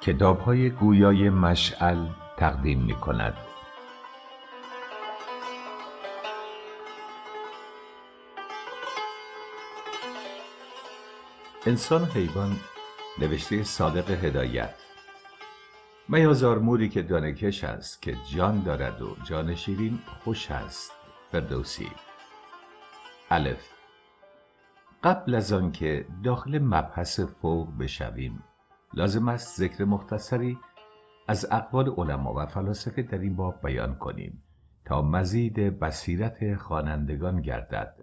کتاب های گویای مشعل تقدیم می کند. انسان حیوان نوشته صادق هدایت میازار موری که دانکش است که جان دارد و جان شیرین خوش است فردوسی الف قبل از آنکه داخل مبحث فوق بشویم لازم است ذکر مختصری از اقوال علما و فلاسفه در این باب بیان کنیم تا مزید بصیرت خوانندگان گردد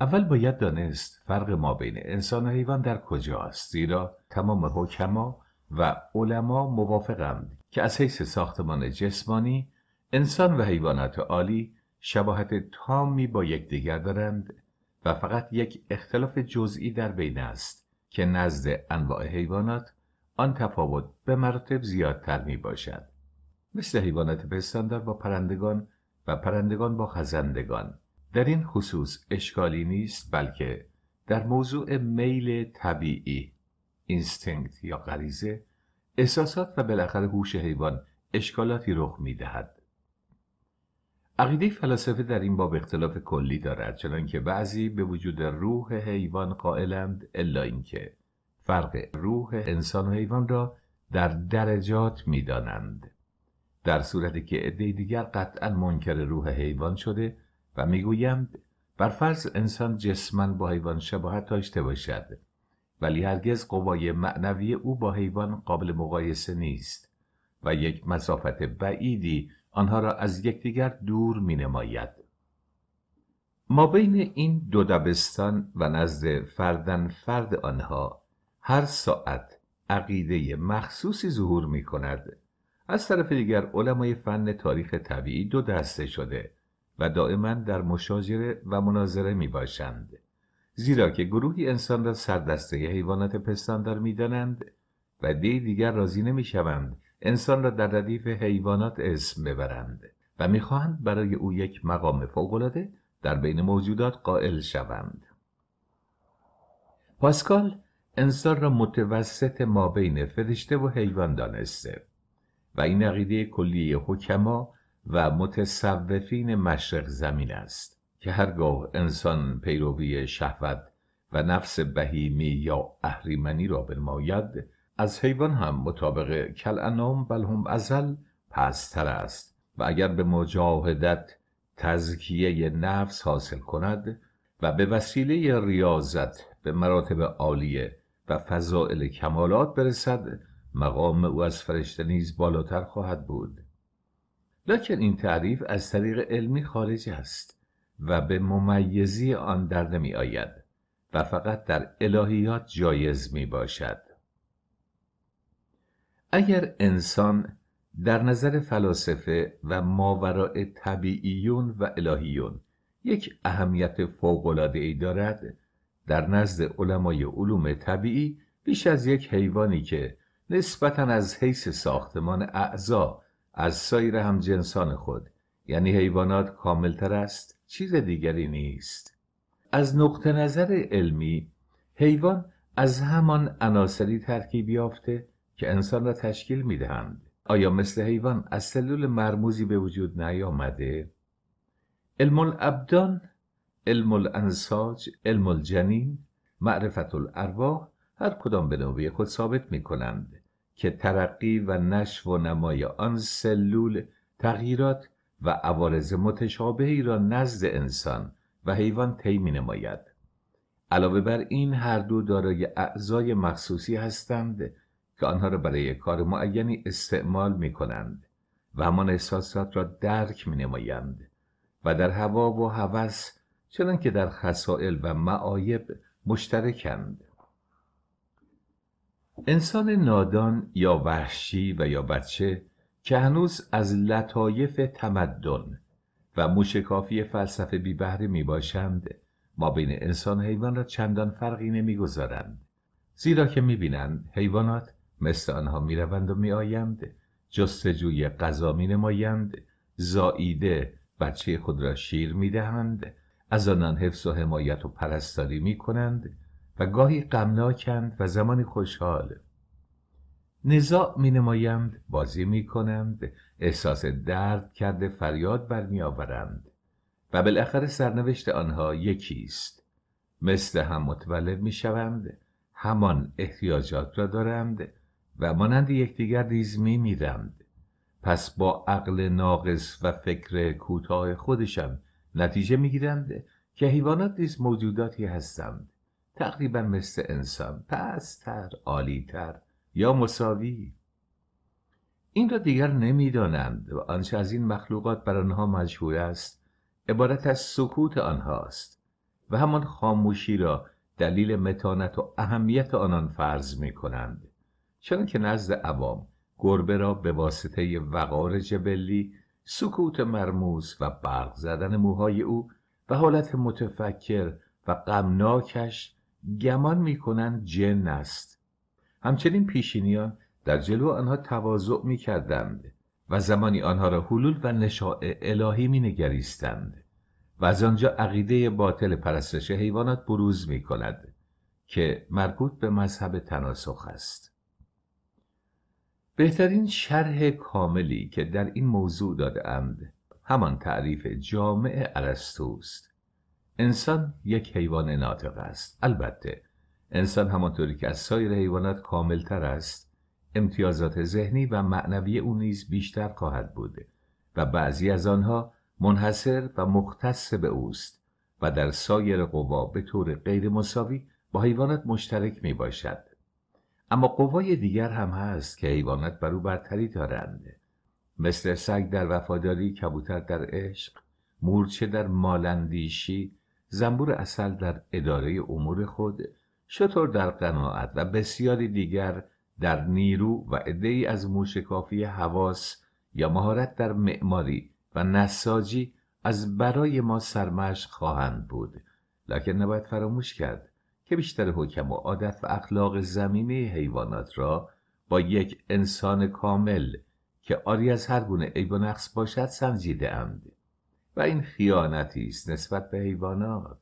اول باید دانست فرق ما بین انسان و حیوان در کجاست زیرا تمام حکما و علما موافقند که از حیث ساختمان جسمانی انسان و حیوانات عالی شباهت تامی با یکدیگر دارند و فقط یک اختلاف جزئی در بین است که نزد انواع حیوانات آن تفاوت به مراتب زیادتر می باشد مثل حیوانات پستاندار با پرندگان و پرندگان با خزندگان در این خصوص اشکالی نیست بلکه در موضوع میل طبیعی اینستینکت یا غریزه احساسات و بالاخره هوش حیوان اشکالاتی رخ می دهد عقیده فلاسفه در این باب اختلاف کلی دارد چنانکه بعضی به وجود روح حیوان قائلند الا اینکه فرق روح انسان و حیوان را در درجات میدانند در صورتی که عده دیگر قطعا منکر روح حیوان شده و میگویند بر فرض انسان جسما با حیوان شباهت داشته باشد ولی هرگز قوای معنوی او با حیوان قابل مقایسه نیست و یک مسافت بعیدی آنها را از یکدیگر دور می نماید. ما بین این دو دبستان و نزد فردن فرد آنها هر ساعت عقیده مخصوصی ظهور می کند. از طرف دیگر علمای فن تاریخ طبیعی دو دسته شده و دائما در مشاجره و مناظره می باشند. زیرا که گروهی انسان را سردسته حیوانات پستاندار می دانند و دی دیگر راضی نمی شوند انسان را در ردیف حیوانات اسم ببرند و میخواهند برای او یک مقام فوقالعاده در بین موجودات قائل شوند پاسکال انسان را متوسط ما بین فرشته و حیوان دانسته و این عقیده کلی حکما و متصوفین مشرق زمین است که هرگاه انسان پیروی شهوت و نفس بهیمی یا اهریمنی را بنماید از حیوان هم مطابق کل انام بل ازل پستر است و اگر به مجاهدت تزکیه نفس حاصل کند و به وسیله ریاضت به مراتب عالیه و فضائل کمالات برسد مقام او از فرشته نیز بالاتر خواهد بود لکن این تعریف از طریق علمی خارج است و به ممیزی آن در نمی آید و فقط در الهیات جایز می باشد اگر انسان در نظر فلاسفه و ماورای طبیعیون و الهیون یک اهمیت فوقلاده ای دارد در نزد علمای علوم طبیعی بیش از یک حیوانی که نسبتا از حیث ساختمان اعضا از سایر همجنسان خود یعنی حیوانات کاملتر است چیز دیگری نیست از نقطه نظر علمی حیوان از همان عناصری ترکیب یافته که انسان را تشکیل می دهند. آیا مثل حیوان از سلول مرموزی به وجود نیامده؟ علم الابدان، علم الانساج، علم الجنین، معرفت الارواح هر کدام به نوبه خود ثابت می کنند که ترقی و نشو و نمای آن سلول تغییرات و عوارض متشابهی را نزد انسان و حیوان طی می نماید. علاوه بر این هر دو دارای اعضای مخصوصی هستند که آنها را برای کار معینی استعمال می کنند و همان احساسات را درک می نمایند و در هوا و هوس چنان که در خصائل و معایب مشترکند انسان نادان یا وحشی و یا بچه که هنوز از لطایف تمدن و موشکافی فلسفه بی بهره می باشند ما بین انسان و حیوان را چندان فرقی نمیگذارند زیرا که می بینند حیوانات مثل آنها میروند و آیند جستجوی غذا نمایند زاییده بچه خود را شیر میدهند از آنان حفظ و حمایت و پرستاری کنند و گاهی غمناکند و زمانی خوشحال نزاع نمایند، بازی می کنند احساس درد کرده فریاد آورند و بالاخره سرنوشت آنها یکی است مثل هم متولد شوند همان احتیاجات را دارند و مانند یکدیگر ریز می پس با عقل ناقص و فکر کوتاه خودشان نتیجه میگیرند که حیوانات نیز موجوداتی هستند تقریبا مثل انسان پستر عالیتر یا مساوی این را دیگر نمیدانند و آنچه از این مخلوقات بر آنها مجهول است عبارت از سکوت آنهاست و همان خاموشی را دلیل متانت و اهمیت آنان فرض می کنند چنانکه که نزد عوام گربه را به واسطه وقار جبلی سکوت مرموز و برق زدن موهای او و حالت متفکر و غمناکش گمان میکنند جن است همچنین پیشینیان در جلو آنها تواضع میکردند و زمانی آنها را حلول و نشاء الهی مینگریستند و از آنجا عقیده باطل پرستش حیوانات بروز میکند که مربوط به مذهب تناسخ است بهترین شرح کاملی که در این موضوع داده اند همان تعریف جامع است انسان یک حیوان ناطق است البته انسان همانطوری که از سایر حیوانات کاملتر است امتیازات ذهنی و معنوی او نیز بیشتر خواهد بود و بعضی از آنها منحصر و مختص به اوست و در سایر قوا به طور غیر مساوی با حیوانات مشترک می باشد اما قوای دیگر هم هست که حیوانات بر او برتری دارند مثل سگ در وفاداری کبوتر در عشق مورچه در مالندیشی زنبور اصل در اداره امور خود شطور در قناعت و بسیاری دیگر در نیرو و ای از کافی حواس یا مهارت در معماری و نساجی از برای ما سرمش خواهند بود لکن نباید فراموش کرد که بیشتر و عادت و اخلاق زمینه حیوانات را با یک انسان کامل که آری از هر گونه عیب و نقص باشد سنجیده اند و این خیانتی است نسبت به حیوانات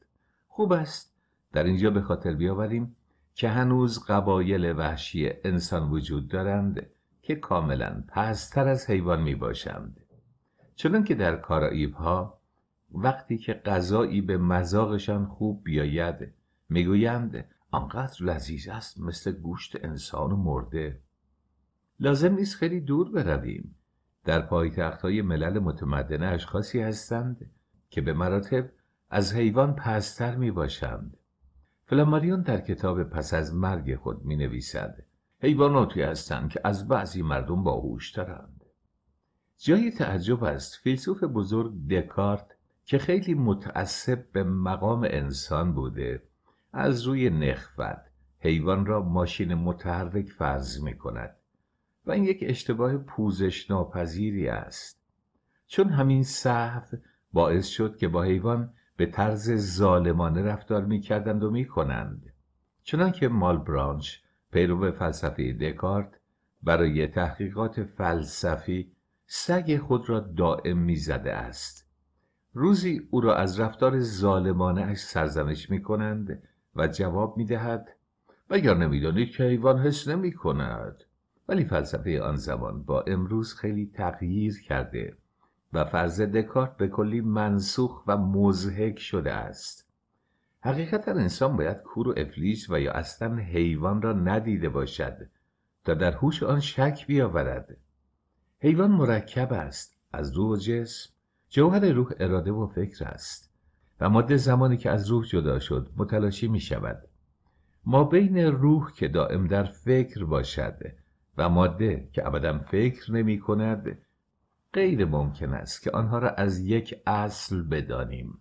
خوب است در اینجا به خاطر بیاوریم که هنوز قبایل وحشی انسان وجود دارند که کاملا پستر از حیوان می باشند چون که در کارائیب ها وقتی که غذایی به مذاقشان خوب بیاید میگویند آنقدر لذیذ است مثل گوشت انسان و مرده لازم نیست خیلی دور برویم در پایتخت های ملل متمدنه اشخاصی هستند که به مراتب از حیوان پستر می باشند فلاماریون در کتاب پس از مرگ خود می نویسد حیواناتی هستند که از بعضی مردم باهوشترند جایی تعجب است فیلسوف بزرگ دکارت که خیلی متعصب به مقام انسان بوده از روی نخفت، حیوان را ماشین متحرک فرض می کند و این یک اشتباه پوزش ناپذیری است چون همین صحو باعث شد که با حیوان به طرز ظالمانه رفتار می کردند و می کنند که مال برانچ، پیرو فلسفی دکارت برای تحقیقات فلسفی سگ خود را دائم میزده است روزی او را از رفتار ظالمانه اش سرزنش می کنند و جواب می دهد مگر نمیدانید که حیوان حس نمی کند ولی فلسفه آن زمان با امروز خیلی تغییر کرده و فرض دکارت به کلی منسوخ و مزهک شده است حقیقتا انسان باید کور و افلیس و یا اصلا حیوان را ندیده باشد تا در هوش آن شک بیاورد حیوان مرکب است از روح و جسم جوهر روح اراده و فکر است و ماده زمانی که از روح جدا شد متلاشی می شود ما بین روح که دائم در فکر باشد و ماده که ابدا فکر نمی کند غیر ممکن است که آنها را از یک اصل بدانیم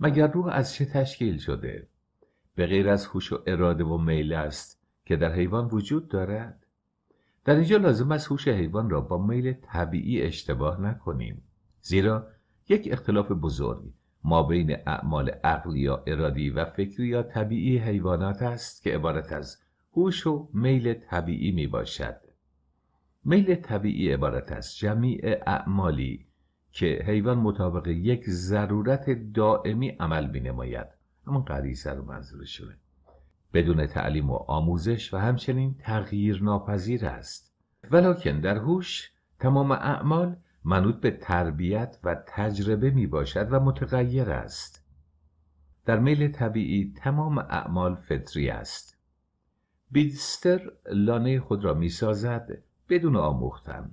مگر روح از چه تشکیل شده به غیر از هوش و اراده و میل است که در حیوان وجود دارد در اینجا لازم است هوش حیوان را با میل طبیعی اشتباه نکنیم زیرا یک اختلاف بزرگ ما بین اعمال عقلی یا ارادی و فکری یا طبیعی حیوانات است که عبارت از هوش و میل طبیعی می باشد. میل طبیعی عبارت از جمیع اعمالی که حیوان مطابق یک ضرورت دائمی عمل می نماید. همون قریصه رو شده بدون تعلیم و آموزش و همچنین تغییر ناپذیر است. ولیکن در هوش تمام اعمال منوط به تربیت و تجربه می باشد و متغیر است در میل طبیعی تمام اعمال فطری است بیدستر لانه خود را می سازد بدون آموختن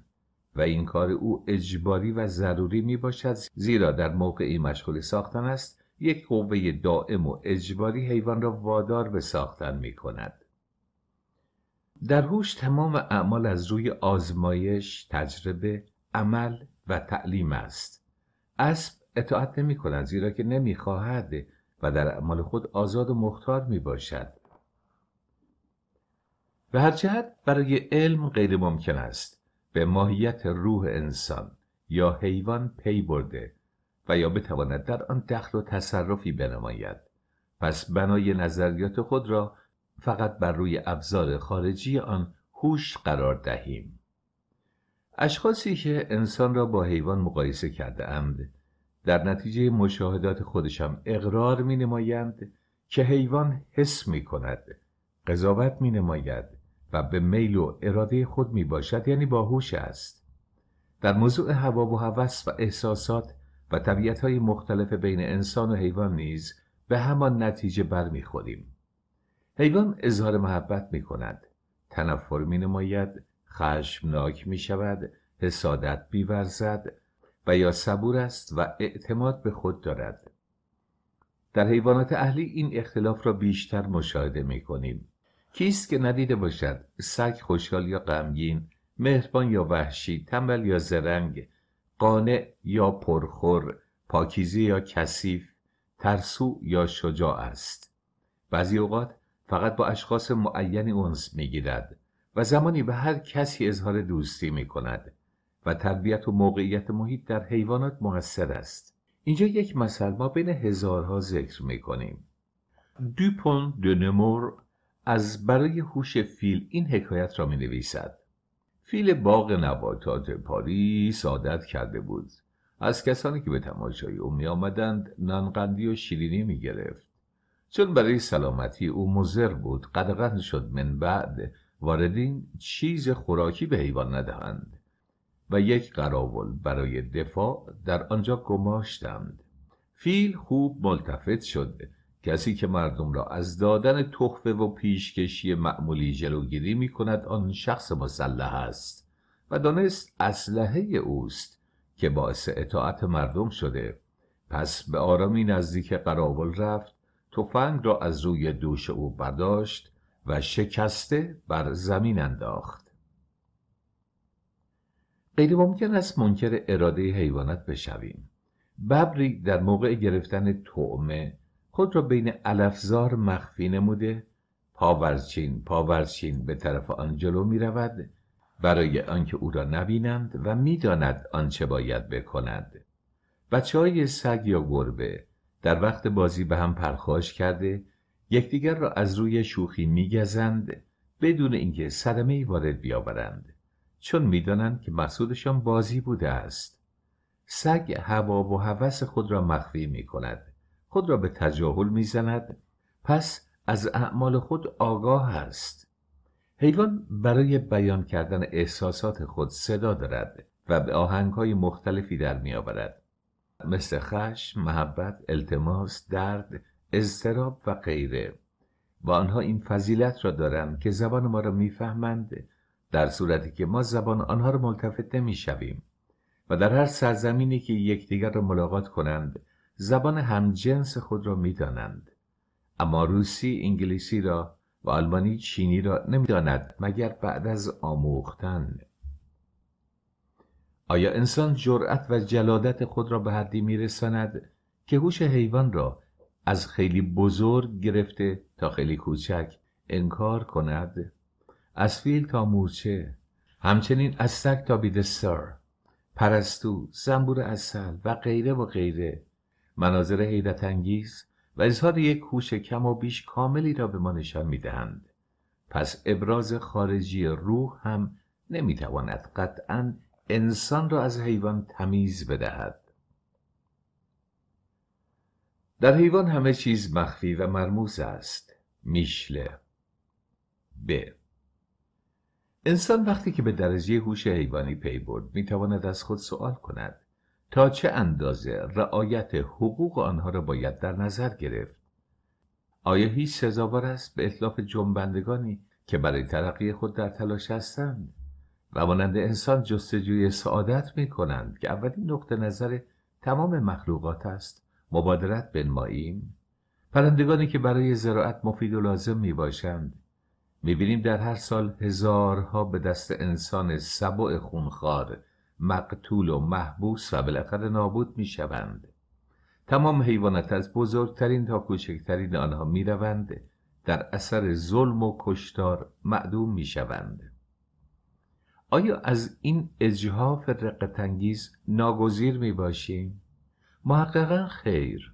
و این کار او اجباری و ضروری می باشد زیرا در موقعی مشغول ساختن است یک قوه دائم و اجباری حیوان را وادار به ساختن می کند در هوش تمام اعمال از روی آزمایش، تجربه عمل و تعلیم است اسب اطاعت نمی زیرا که نمیخواهد و در اعمال خود آزاد و مختار می باشد به هر جهت برای علم غیر ممکن است به ماهیت روح انسان یا حیوان پی برده و یا بتواند در آن دخل و تصرفی بنماید پس بنای نظریات خود را فقط بر روی ابزار خارجی آن هوش قرار دهیم اشخاصی که انسان را با حیوان مقایسه کرده اند در نتیجه مشاهدات خودشم اقرار می نمایند که حیوان حس می کند قضاوت می نماید و به میل و اراده خود می باشد یعنی باهوش است در موضوع هوا و هوس و احساسات و طبیعت های مختلف بین انسان و حیوان نیز به همان نتیجه برمیخوریم حیوان اظهار محبت می کند تنفر می نماید خشمناک می شود حسادت بیورزد و یا صبور است و اعتماد به خود دارد در حیوانات اهلی این اختلاف را بیشتر مشاهده می کنیم کیست که ندیده باشد سگ خوشحال یا غمگین مهربان یا وحشی تنبل یا زرنگ قانع یا پرخور پاکیزه یا کثیف ترسو یا شجاع است بعضی اوقات فقط با اشخاص معینی می میگیرد و زمانی به هر کسی اظهار دوستی می کند و تربیت و موقعیت محیط در حیوانات موثر است اینجا یک مثل ما بین هزارها ذکر می کنیم دوپون دونمور از برای هوش فیل این حکایت را می نویسد فیل باغ نباتات پاریس عادت کرده بود از کسانی که به تماشای او می آمدند نانقندی و شیرینی می گرفت چون برای سلامتی او مزر بود قدغن شد من بعد واردین چیز خوراکی به حیوان ندهند و یک قراول برای دفاع در آنجا گماشتند فیل خوب ملتفت شد کسی که مردم را از دادن تخفه و پیشکشی معمولی جلوگیری می کند آن شخص مسلح است و دانست اسلحه اوست که باعث اطاعت مردم شده پس به آرامی نزدیک قراول رفت تفنگ را از روی دوش او برداشت و شکسته بر زمین انداخت غیر ممکن است منکر اراده حیوانات بشویم ببری در موقع گرفتن طعمه خود را بین علفزار مخفی نموده پاورچین پاورچین به طرف آن جلو می رود برای آنکه او را نبینند و میداند آنچه باید بکند بچه های سگ یا گربه در وقت بازی به هم پرخاش کرده یکدیگر را از روی شوخی میگزند بدون اینکه صدمه ای وارد بیاورند چون میدانند که مقصودشان بازی بوده است سگ هوا و هوس خود را مخفی می خود را به تجاهل میزند پس از اعمال خود آگاه است حیوان برای بیان کردن احساسات خود صدا دارد و به های مختلفی در میآورد مثل خشم، محبت، التماس، درد، اضطراب و غیره و آنها این فضیلت را دارند که زبان ما را میفهمند در صورتی که ما زبان آنها را ملتفت نمیشویم و در هر سرزمینی که یکدیگر را ملاقات کنند زبان همجنس خود را میدانند اما روسی انگلیسی را و آلمانی چینی را نمیداند مگر بعد از آموختن آیا انسان جرأت و جلادت خود را به حدی میرساند که هوش حیوان را از خیلی بزرگ گرفته تا خیلی کوچک انکار کند از فیل تا مورچه همچنین از سگ تا سر پرستو زنبور اصل و غیره و غیره مناظر حیرت انگیز و اظهار یک هوش کم و بیش کاملی را به ما نشان میدهند پس ابراز خارجی روح هم نمیتواند قطعا انسان را از حیوان تمیز بدهد در حیوان همه چیز مخفی و مرموز است میشله ب انسان وقتی که به درجه هوش حیوانی پی برد تواند از خود سوال کند تا چه اندازه رعایت حقوق آنها را باید در نظر گرفت آیا هیچ سزاوار است به اطلاف جنبندگانی که برای ترقی خود در تلاش هستند و مانند انسان جستجوی سعادت می کنند که اولین نقطه نظر تمام مخلوقات است مبادرت بنماییم پرندگانی که برای زراعت مفید و لازم می باشند میبینیم در هر سال هزارها به دست انسان سبع خونخوار مقتول و محبوس و بالاخره نابود می شوند. تمام حیوانات از بزرگترین تا کوچکترین آنها می روند در اثر ظلم و کشتار معدوم می شوند. آیا از این اجهاف رقتانگیز ناگزیر می باشیم؟ محققا خیر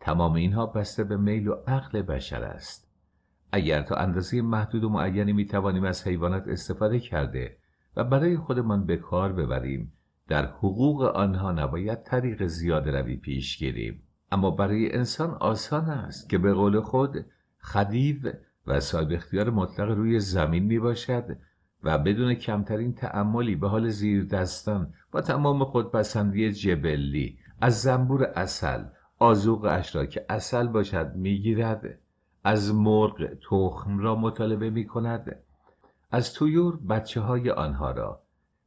تمام اینها بسته به میل و عقل بشر است اگر تا اندازه محدود و معینی می توانیم از حیوانات استفاده کرده و برای خودمان به کار ببریم در حقوق آنها نباید طریق زیاده روی پیش گیریم اما برای انسان آسان است که به قول خود خدیو و صاحب اختیار مطلق روی زمین می باشد و بدون کمترین تعملی به حال زیر دستان با تمام خودپسندی جبلی از زنبور اصل آزوق را که اصل باشد میگیرد از مرغ تخم را مطالبه می کند از تویور بچه های آنها را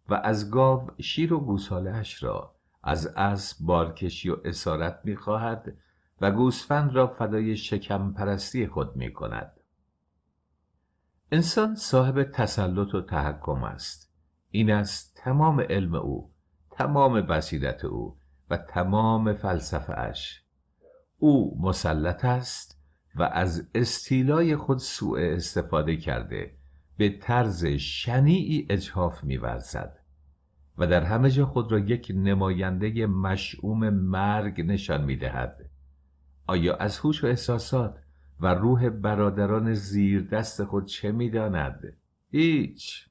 و از گاو شیر و اش را از اسب بارکشی و اسارت می و گوسفند را فدای شکم پرستی خود می انسان صاحب تسلط و تحکم است این است تمام علم او تمام بصیرت او و تمام فلسفه اش او مسلط است و از استیلای خود سوء استفاده کرده به طرز شنیعی اجحاف میورزد و در همه جا خود را یک نماینده مشعوم مرگ نشان میدهد آیا از هوش و احساسات و روح برادران زیر دست خود چه میداند؟ هیچ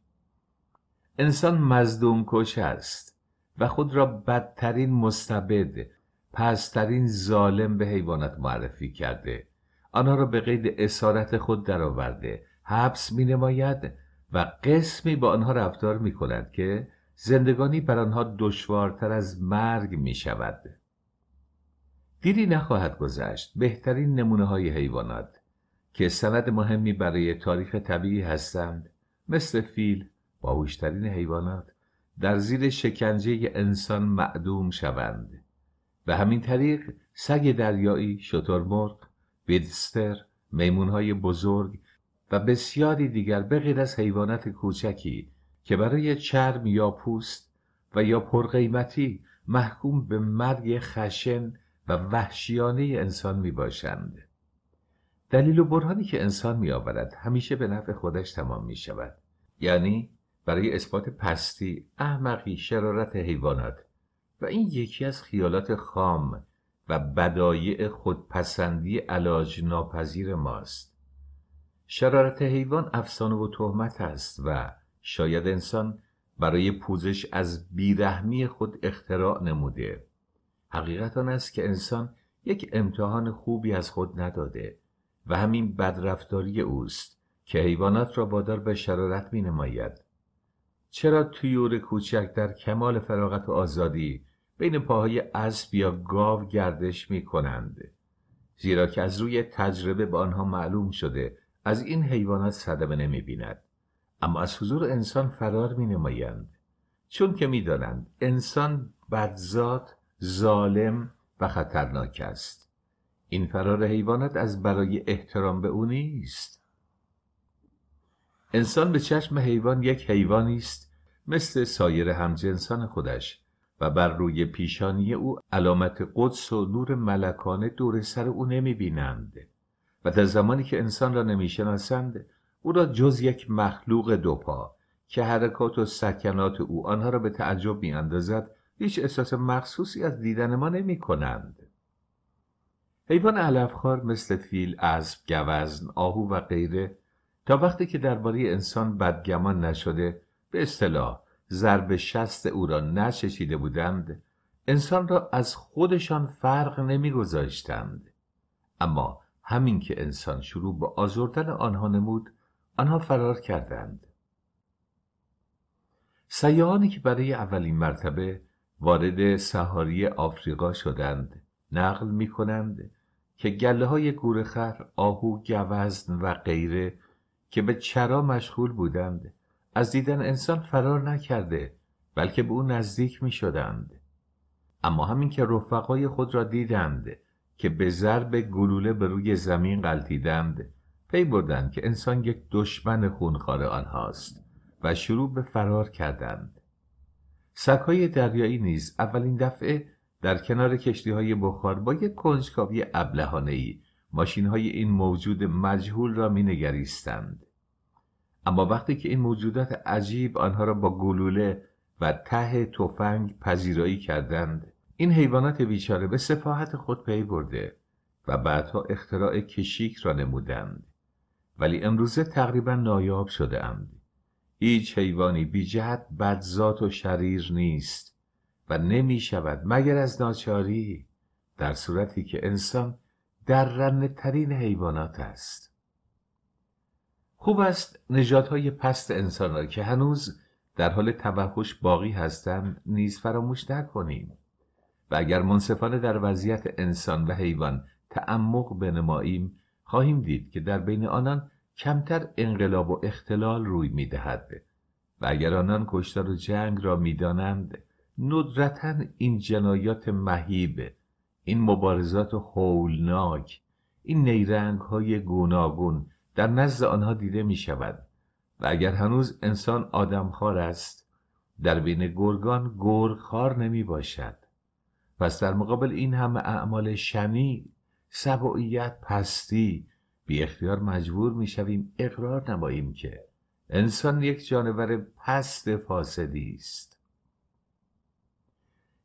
انسان مزدوم کش است و خود را بدترین مستبد پسترین ظالم به حیوانات معرفی کرده آنها را به قید اسارت خود درآورده حبس می نماید و قسمی با آنها رفتار می کند که زندگانی بر آنها دشوارتر از مرگ می شود دیری نخواهد گذشت بهترین نمونه های حیوانات که سند مهمی برای تاریخ طبیعی هستند مثل فیل باهوشترین حیوانات در زیر شکنجه انسان معدوم شوند و همین طریق سگ دریایی، شترمرغ، میمون میمونهای بزرگ و بسیاری دیگر به از حیوانات کوچکی که برای چرم یا پوست و یا پرقیمتی محکوم به مرگ خشن و وحشیانه انسان می باشند. دلیل و برهانی که انسان می آورد همیشه به نفع خودش تمام می شود. یعنی برای اثبات پستی، احمقی، شرارت حیوانات و این یکی از خیالات خام و بدایع خودپسندی علاج ناپذیر ماست. شرارت حیوان افسانه و تهمت است و شاید انسان برای پوزش از بیرحمی خود اختراع نموده. حقیقت آن است که انسان یک امتحان خوبی از خود نداده و همین بدرفتاری اوست که حیوانات را وادار به شرارت می نماید چرا تویور کوچک در کمال فراغت و آزادی بین پاهای اسب یا گاو گردش می کنند زیرا که از روی تجربه به آنها معلوم شده از این حیوانات صدمه نمی بیند اما از حضور انسان فرار می نمایند چون که می دانند انسان بدزاد، ظالم و خطرناک است این فرار حیوانات از برای احترام به او نیست انسان به چشم حیوان یک حیوانی است مثل سایر همجنسان خودش و بر روی پیشانی او علامت قدس و نور ملکانه دور سر او نمی بینند و در زمانی که انسان را نمی شناسند او را جز یک مخلوق دوپا که حرکات و سکنات او آنها را به تعجب می اندازد هیچ احساس مخصوصی از دیدن ما نمی کنند حیوان علفخوار مثل فیل، اسب، گوزن، آهو و غیره تا وقتی که درباره انسان بدگمان نشده به اصطلاح ضرب شست او را نششیده بودند انسان را از خودشان فرق نمیگذاشتند اما همین که انسان شروع به آزردن آنها نمود آنها فرار کردند سیاهانی که برای اولین مرتبه وارد سهاری آفریقا شدند نقل می کنند که گله های گورخر، آهو، گوزن و غیره که به چرا مشغول بودند از دیدن انسان فرار نکرده بلکه به او نزدیک می شدند اما همین که رفقای خود را دیدند که به ضرب گلوله به روی زمین قلتیدند، پی بردند که انسان یک دشمن خونخوار آنهاست و شروع به فرار کردند سکای دریایی نیز اولین دفعه در کنار کشتی های بخار با یک کنجکاوی ابلهانه ای ماشین های این موجود مجهول را می نگریستند. اما وقتی که این موجودات عجیب آنها را با گلوله و ته تفنگ پذیرایی کردند این حیوانات بیچاره به صفاحت خود پی برده و بعدها اختراع کشیک را نمودند ولی امروزه تقریبا نایاب شده اند. هیچ حیوانی بی جهت بدذات و شریر نیست و نمی شود مگر از ناچاری در صورتی که انسان در رنه ترین حیوانات است خوب است نجات های پست انسان را که هنوز در حال توحش باقی هستند نیز فراموش نکنیم و اگر منصفانه در وضعیت انسان و حیوان تعمق بنماییم خواهیم دید که در بین آنان کمتر انقلاب و اختلال روی میدهد و اگر آنان کشتار و جنگ را میدانند ندرتا این جنایات مهیب این مبارزات حولناک، این نیرنگ های گوناگون در نزد آنها دیده می شود و اگر هنوز انسان خار است در بین گرگان گرگخوار نمی باشد پس در مقابل این همه اعمال شنی سبعیت پستی بی اختیار مجبور می شویم اقرار نماییم که انسان یک جانور پست فاسدی است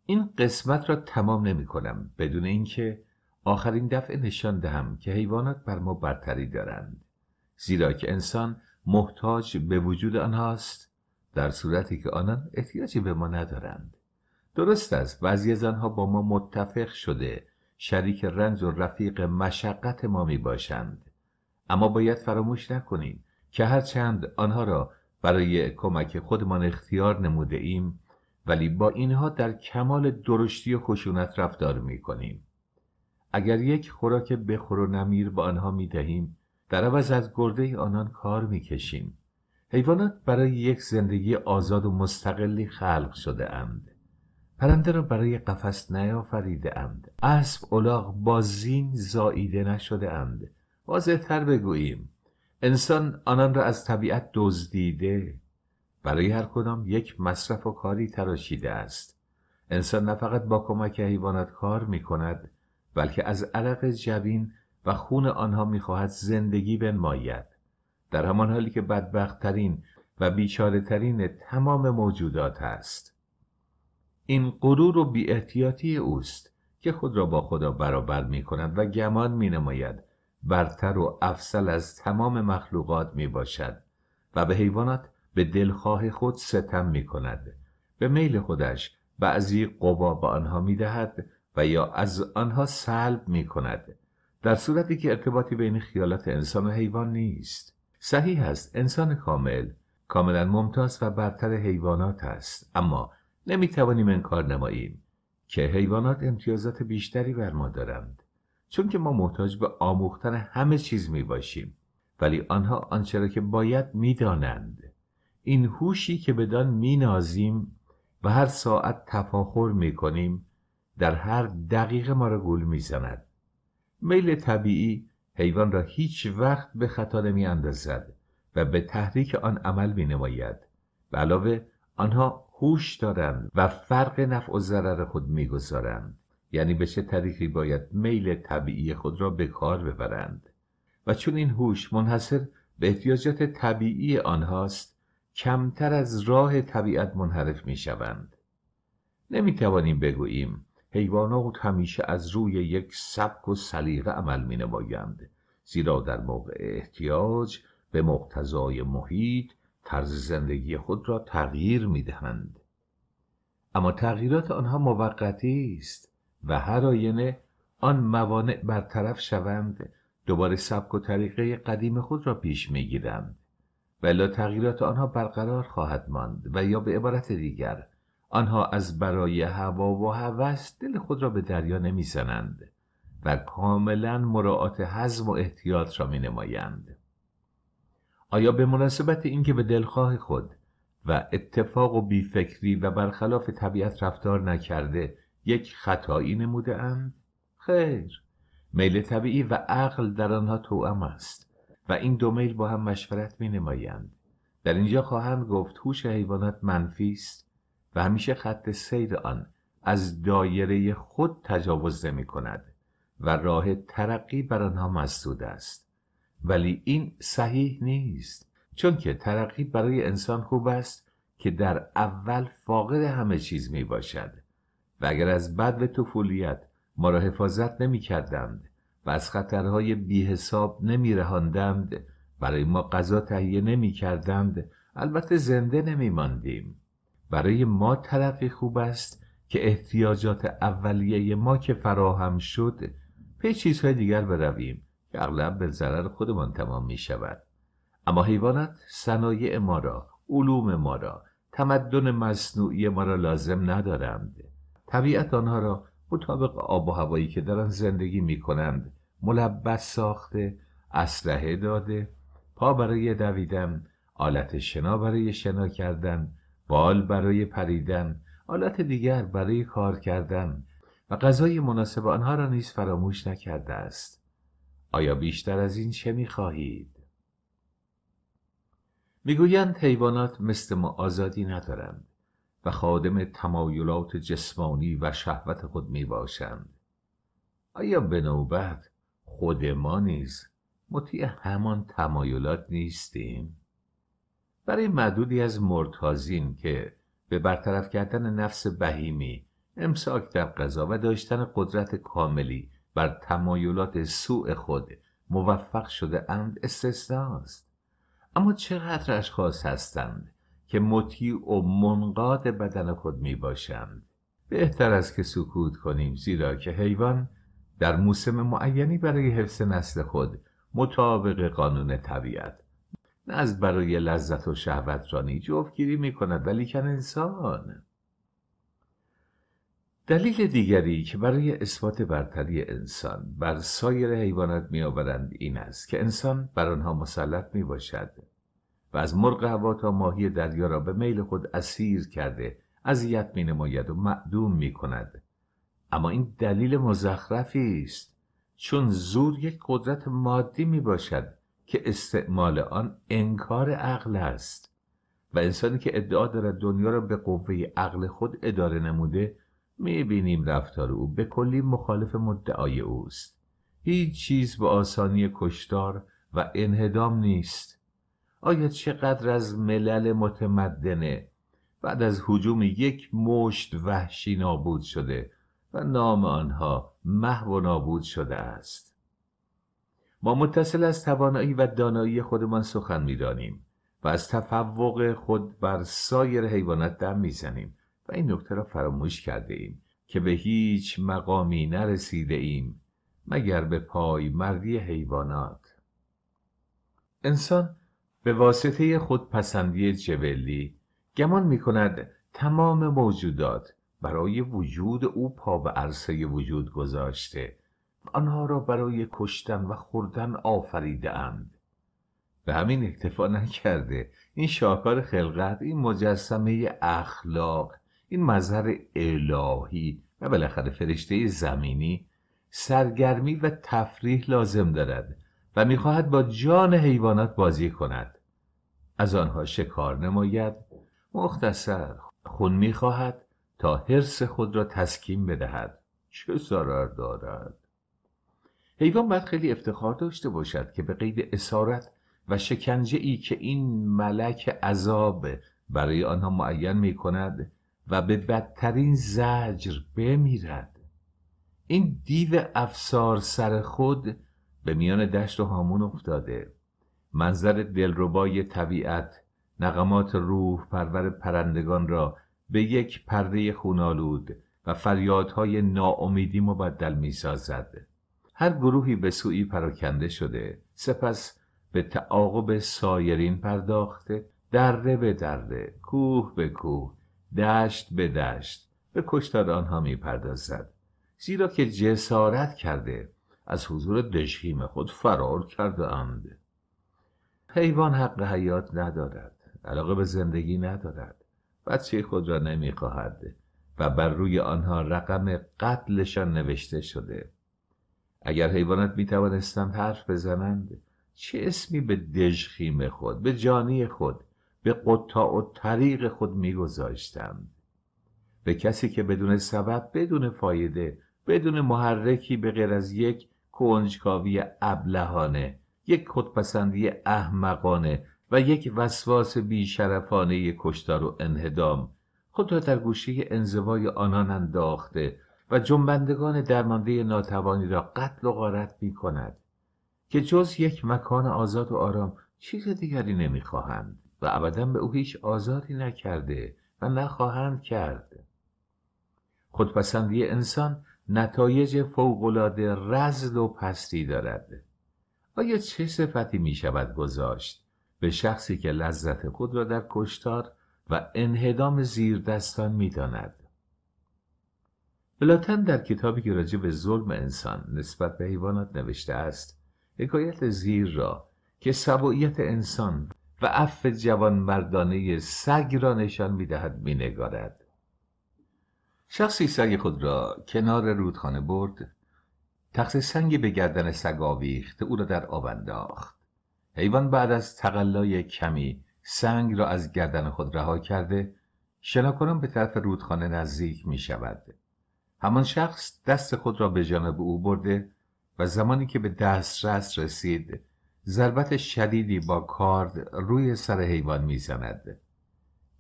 این قسمت را تمام نمی کنم بدون اینکه آخرین دفعه نشان دهم که حیوانات بر ما برتری دارند زیرا که انسان محتاج به وجود آنهاست در صورتی که آنان احتیاجی به ما ندارند درست است بعضی از آنها با ما متفق شده شریک رنج و رفیق مشقت ما می باشند اما باید فراموش نکنیم که هرچند آنها را برای کمک خودمان اختیار نموده ایم ولی با اینها در کمال درشتی و خشونت رفتار می کنیم. اگر یک خوراک بخور و نمیر به آنها می دهیم در عوض از گرده آنان کار می کشیم. حیوانات برای یک زندگی آزاد و مستقلی خلق شده اند. پرنده را برای قفس نیافریده اند. اسب الاغ با زین زاییده نشده اند. واضح تر بگوییم. انسان آنان را از طبیعت دزدیده برای هر کدام یک مصرف و کاری تراشیده است انسان نه فقط با کمک حیوانات کار می کند بلکه از عرق جبین و خون آنها خواهد زندگی به بنماید در همان حالی که بدبختترین و بیچاره تمام موجودات است این غرور و بیاحتیاطی اوست که خود را با خدا برابر می کند و گمان می نماید برتر و افسل از تمام مخلوقات می باشد و به حیوانات به دلخواه خود ستم می کند به میل خودش بعضی قوا به آنها می دهد و یا از آنها سلب می کند در صورتی که ارتباطی بین خیالات انسان و حیوان نیست صحیح است انسان کامل کاملا ممتاز و برتر حیوانات است اما نمی توانیم انکار نماییم که حیوانات امتیازات بیشتری بر ما دارند چون که ما محتاج به آموختن همه چیز می باشیم ولی آنها آنچه را که باید می دانند این هوشی که بدان مینازیم و هر ساعت تفاخر کنیم در هر دقیقه ما را گول زند میل طبیعی حیوان را هیچ وقت به خطا نمی اندازد و به تحریک آن عمل می نماید علاوه آنها هوش دارند و فرق نفع و ضرر خود میگذارند یعنی به چه طریقی باید میل طبیعی خود را به کار ببرند و چون این هوش منحصر به احتیاجات طبیعی آنهاست کمتر از راه طبیعت منحرف می شوند. نمی توانیم بگوییم حیوانات همیشه از روی یک سبک و سلیقه عمل می نمایند زیرا در موقع احتیاج به مقتضای محیط طرز زندگی خود را تغییر می دهند. اما تغییرات آنها موقتی است و هر آینه آن موانع برطرف شوند دوباره سبک و طریقه قدیم خود را پیش می گیرند ولا تغییرات آنها برقرار خواهد ماند و یا به عبارت دیگر آنها از برای هوا و هوس دل خود را به دریا نمیزنند و کاملا مراعات حزم و احتیاط را می نمایند. آیا به مناسبت اینکه به دلخواه خود و اتفاق و بیفکری و برخلاف طبیعت رفتار نکرده یک خطایی نموده اند؟ خیر میل طبیعی و عقل در آنها توأم است و این دو میل با هم مشورت می نمایند. در اینجا خواهند گفت هوش حیوانات منفی است و همیشه خط سیر آن از دایره خود تجاوز می کند و راه ترقی بر آنها مسدود است ولی این صحیح نیست چون که ترقی برای انسان خوب است که در اول فاقد همه چیز می باشد و اگر از بد به طفولیت ما را حفاظت نمی کردند و از خطرهای بیحساب نمی رهاندند برای ما غذا تهیه نمی کردند البته زنده نمی ماندیم برای ما ترقی خوب است که احتیاجات اولیه ما که فراهم شد پی چیزهای دیگر برویم که اغلب به ضرر خودمان تمام می شود اما حیوانات صنایع ما را علوم ما را تمدن مصنوعی ما را لازم ندارند طبیعت آنها را مطابق آب و هوایی که دارن زندگی می کنند ملبس ساخته اسلحه داده پا برای دویدن آلت شنا برای شنا کردن بال برای پریدن آلت دیگر برای کار کردن و غذای مناسب آنها را نیز فراموش نکرده است آیا بیشتر از این چه میخواهید میگویند حیوانات مثل ما آزادی ندارند و خادم تمایلات جسمانی و شهوت خود می باشند آیا به نوبت خود ما نیز مطیع همان تمایلات نیستیم برای معدودی از مرتازین که به برطرف کردن نفس بهیمی امساک در قضا و داشتن قدرت کاملی بر تمایلات سوء خود موفق شده اند استثناست اما چقدر اشخاص هستند که مطیع و منقاد بدن خود می باشند بهتر است که سکوت کنیم زیرا که حیوان در موسم معینی برای حفظ نسل خود مطابق قانون طبیعت نه از برای لذت و شهوت رانی جفتگیری می کند ولیکن انسان دلیل دیگری که برای اثبات برتری انسان بر سایر حیوانات می آورند این است که انسان بر آنها مسلط می باشد و از مرغ هوا تا ماهی دریا را به میل خود اسیر کرده اذیت می نماید و معدوم می کند اما این دلیل مزخرفی است چون زور یک قدرت مادی می باشد که استعمال آن انکار عقل است و انسانی که ادعا دارد دنیا را به قوه عقل خود اداره نموده می بینیم رفتار او به کلی مخالف مدعای اوست هیچ چیز به آسانی کشتار و انهدام نیست آیا چقدر از ملل متمدنه بعد از حجوم یک مشت وحشی نابود شده و نام آنها محو و نابود شده است ما متصل از توانایی و دانایی خودمان سخن میدانیم و از تفوق خود بر سایر حیوانات دم میزنیم و این نکته را فراموش کرده ایم که به هیچ مقامی نرسیده ایم مگر به پای مردی حیوانات انسان به واسطه خودپسندی جبلی گمان می کند تمام موجودات برای وجود او پا به عرصه وجود گذاشته آنها را برای کشتن و خوردن آفریده اند. به همین اکتفا نکرده این شاهکار خلقت این مجسمه اخلاق این مظهر الهی و بالاخره فرشته زمینی سرگرمی و تفریح لازم دارد و میخواهد با جان حیوانات بازی کند از آنها شکار نماید مختصر خون میخواهد تا حرس خود را تسکیم بدهد چه ضرر دارد حیوان باید خیلی افتخار داشته باشد که به قید اسارت و شکنجه ای که این ملک عذاب برای آنها معین می کند و به بدترین زجر بمیرد این دیو افسار سر خود به میان دشت و هامون افتاده منظر دلربای طبیعت نغمات روح پرور پرندگان را به یک پرده خونالود و فریادهای ناامیدی مبدل می سازد. هر گروهی به سوی پراکنده شده سپس به تعاقب سایرین پرداخته دره به دره کوه به کوه دشت به دشت به کشتار آنها می پردازد زیرا که جسارت کرده از حضور دشیم خود فرار کرده اند حیوان حق حیات ندارد علاقه به زندگی ندارد بچه خود را نمیخواهد و بر روی آنها رقم قتلشان نوشته شده اگر حیوانات می توانستند حرف بزنند چه اسمی به دژخیم خود به جانی خود به قطاع و طریق خود میگذاشتند به کسی که بدون سبب بدون فایده بدون محرکی به غیر از یک کنجکاوی ابلهانه یک خودپسندی احمقانه و یک وسواس بیشرفانه کشتار و انهدام خود را در گوشه انزوای آنان انداخته و جنبندگان درمانده ناتوانی را قتل و غارت می کند که جز یک مکان آزاد و آرام چیز دیگری نمیخواهند و ابدا به او هیچ آزادی نکرده و نخواهند کرد خودپسندی انسان نتایج فوقالعاده رزل و پستی دارد آیا چه صفتی می شود گذاشت به شخصی که لذت خود را در کشتار و انهدام زیر دستان می داند؟ بلاتن در کتابی که راجع به ظلم انسان نسبت به حیوانات نوشته است حکایت زیر را که سبوعیت انسان و عفو مردانه سگ را نشان می مینگارد شخصی سگ خود را کنار رودخانه برد تخت سنگی به گردن سگ آویخت او را در آب انداخت حیوان بعد از تقلای کمی سنگ را از گردن خود رها کرده شناکنان به طرف رودخانه نزدیک می شود همان شخص دست خود را به جانب او برده و زمانی که به دسترس رسید ضربت شدیدی با کارد روی سر حیوان میزند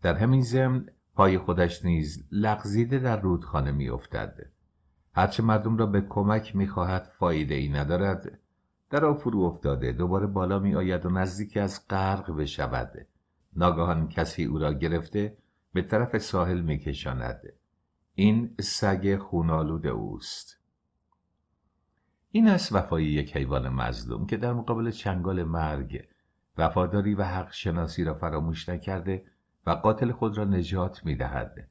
در همین ضمن پای خودش نیز لغزیده در رودخانه میافتد هرچه مردم را به کمک میخواهد فایده ای ندارد در آب فرو افتاده دوباره بالا می آید و نزدیک از غرق بشود ناگهان کسی او را گرفته به طرف ساحل می این سگ خونالود اوست این است وفای یک حیوان مظلوم که در مقابل چنگال مرگ وفاداری و حق شناسی را فراموش نکرده و قاتل خود را نجات می دهد.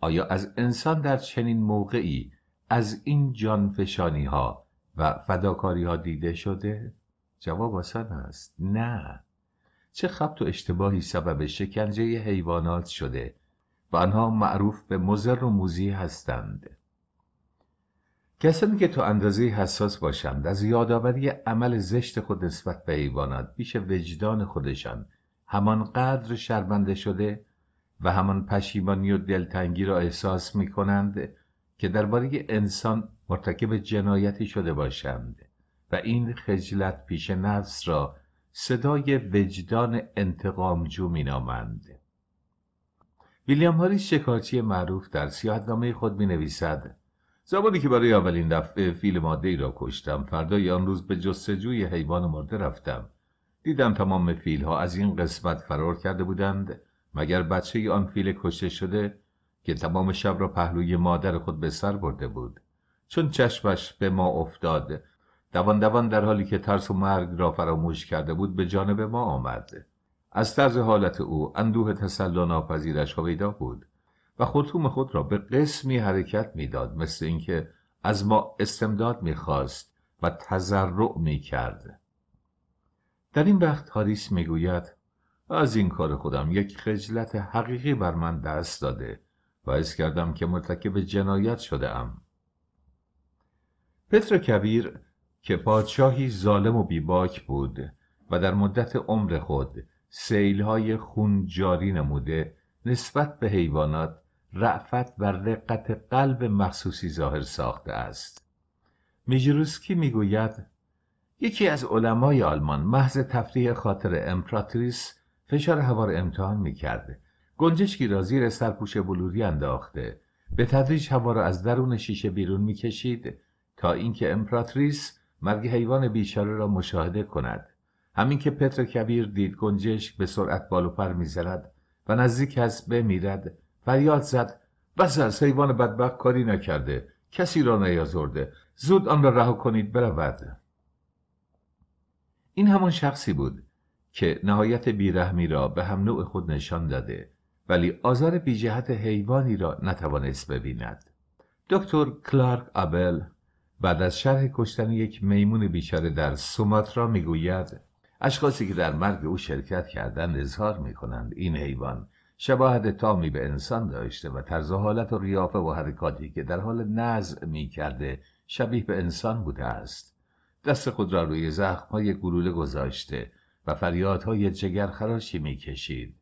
آیا از انسان در چنین موقعی از این جانفشانی ها و فداکاری ها دیده شده؟ جواب آسان است نه چه خبت و اشتباهی سبب شکنجه ی حیوانات شده و آنها معروف به مزر و موزی هستند کسانی که تو اندازه حساس باشند از یادآوری عمل زشت خود نسبت به حیوانات پیش وجدان خودشان همانقدر شرمنده شده و همان پشیمانی و دلتنگی را احساس می کنند که درباره انسان مرتکب جنایتی شده باشند و این خجلت پیش نفس را صدای وجدان انتقامجو مینامند ویلیام هاریس شکارچی معروف در سیاحتنامه خود می نویسد زمانی که برای اولین دفعه فیل ماده ای را کشتم فردای آن روز به جستجوی حیوان مرده رفتم دیدم تمام فیل ها از این قسمت فرار کرده بودند مگر بچه آن فیل کشته شده که تمام شب را پهلوی مادر خود به سر برده بود چون چشمش به ما افتاد دوان دوان در حالی که ترس و مرگ را فراموش کرده بود به جانب ما آمد از طرز حالت او اندوه تسلا ناپذیرش هویدا بود و خطوم خود را به قسمی حرکت میداد مثل اینکه از ما استمداد میخواست و می میکرد در این وقت هاریس میگوید از این کار خودم یک خجلت حقیقی بر من دست داده و کردم که مرتکب جنایت شده ام. پتر کبیر که پادشاهی ظالم و بیباک بود و در مدت عمر خود سیلهای خون جاری نموده نسبت به حیوانات رعفت و رقت قلب مخصوصی ظاهر ساخته است میجروسکی میگوید یکی از علمای آلمان محض تفریح خاطر امپراتریس فشار هوا امتحان میکرد گنجشکی را زیر سرپوش بلوری انداخته به تدریج هوا را از درون شیشه بیرون میکشید تا اینکه امپراتریس مرگ حیوان بیچاره را مشاهده کند همین که پتر کبیر دید گنجشک به سرعت بالو پر میزند و نزدیک است بمیرد فریاد زد بس از حیوان بدبخت کاری نکرده کسی را نیازرده زود آن را رها کنید برود این همان شخصی بود که نهایت بیرحمی را به هم نوع خود نشان داده ولی آزار بیجهت حیوانی را نتوانست ببیند دکتر کلارک ابل بعد از شرح کشتن یک میمون بیچاره در سوماترا میگوید اشخاصی که در مرگ او شرکت کردند اظهار میکنند این حیوان شباهت تامی به انسان داشته و طرز حالت و ریافه و حرکاتی که در حال نزع میکرده شبیه به انسان بوده است دست خود را روی زخمهای گلوله گذاشته و فریادهای جگرخراشی میکشید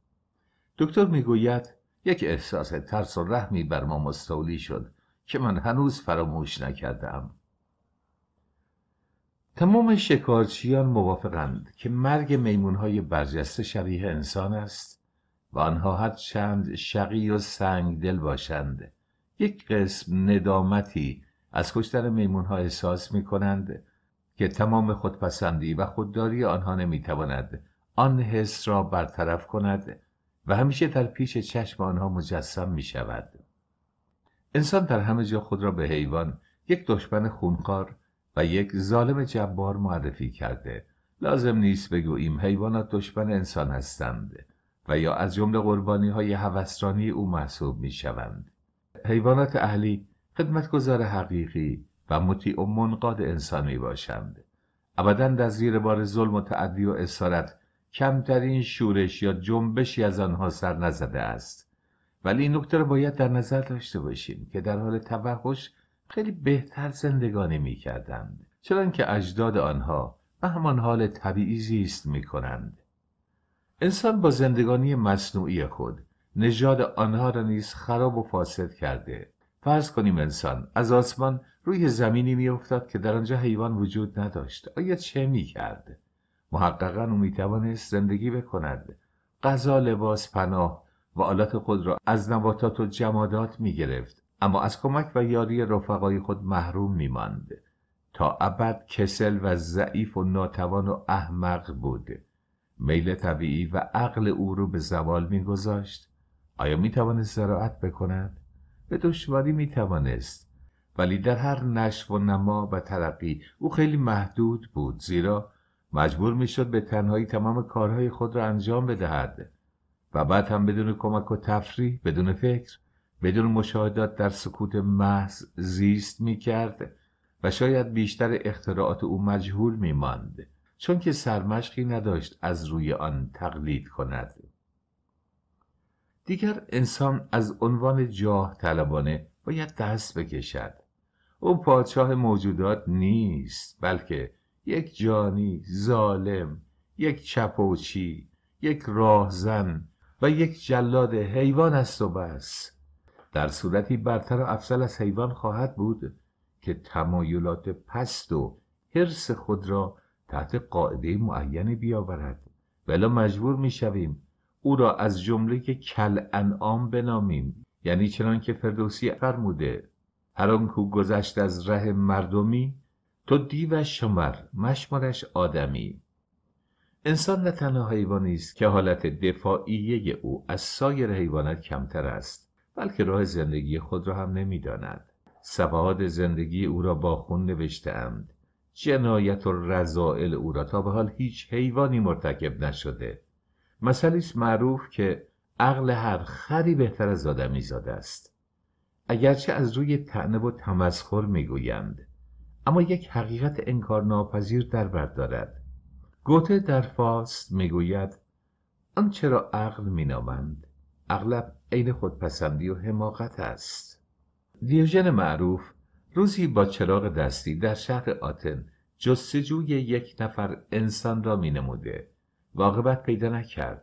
دکتر میگوید یک احساس ترس و رحمی بر ما مستولی شد که من هنوز فراموش نکردم تمام شکارچیان موافقند که مرگ میمونهای برجسته شبیه انسان است و آنها هر چند شقی و سنگ دل باشند یک قسم ندامتی از کشتن میمونها احساس می کنند که تمام خودپسندی و خودداری آنها تواند آن حس را برطرف کند و همیشه در پیش چشم آنها مجسم می شود. انسان در همه جا خود را به حیوان یک دشمن خونخوار و یک ظالم جبار معرفی کرده لازم نیست بگوییم حیوانات دشمن انسان هستند و یا از جمله قربانی های هوسرانی او محسوب می شوند. حیوانات اهلی خدمتگزار حقیقی و مطیع و منقاد انسان می باشند. ابدا در زیر بار ظلم و تعدی و اسارت کمترین شورش یا جنبشی از آنها سر نزده است ولی این نکته را باید در نظر داشته باشیم که در حال توحش خیلی بهتر زندگانی می کردند چرا که اجداد آنها به همان حال طبیعی زیست می کنند انسان با زندگانی مصنوعی خود نژاد آنها را نیز خراب و فاسد کرده فرض کنیم انسان از آسمان روی زمینی میافتاد که در آنجا حیوان وجود نداشت آیا چه می محققا او میتوانست زندگی بکند غذا لباس پناه و آلات خود را از نباتات و جمادات میگرفت اما از کمک و یاری رفقای خود محروم میماند تا ابد کسل و ضعیف و ناتوان و احمق بود میل طبیعی و عقل او رو به زوال میگذاشت آیا میتوانست زراعت بکند به دشواری میتوانست ولی در هر نشو و نما و ترقی او خیلی محدود بود زیرا مجبور میشد به تنهایی تمام کارهای خود را انجام بدهد و بعد هم بدون کمک و تفریح بدون فکر بدون مشاهدات در سکوت محض زیست میکرد و شاید بیشتر اختراعات او مجهول میماند چون که سرمشقی نداشت از روی آن تقلید کند دیگر انسان از عنوان جاه طلبانه باید دست بکشد او پادشاه موجودات نیست بلکه یک جانی ظالم یک چپوچی یک راهزن و یک جلاد حیوان است و بس در صورتی برتر و افضل از حیوان خواهد بود که تمایلات پست و حرس خود را تحت قاعده معینی بیاورد ولا مجبور میشویم او را از جمله که کل انعام بنامیم یعنی چنان که فردوسی فرموده هر که گذشت از ره مردمی تو دیو شمر مشمارش آدمی انسان نه تنها حیوانی است که حالت دفاعی او از سایر حیوانات کمتر است بلکه راه زندگی خود را هم نمیداند سواد زندگی او را با خون نوشتهاند جنایت و رزائل او را تا به حال هیچ حیوانی مرتکب نشده مسئله است معروف که عقل هر خری بهتر از آدمی زاده است اگرچه از روی تعنه و تمسخر میگویند اما یک حقیقت انکار ناپذیر در بر دارد گوته در فاست میگوید آنچه چرا عقل مینامند اغلب عین خودپسندی و حماقت است دیوژن معروف روزی با چراغ دستی در شهر آتن جستجوی یک نفر انسان را مینموده، نموده و پیدا نکرد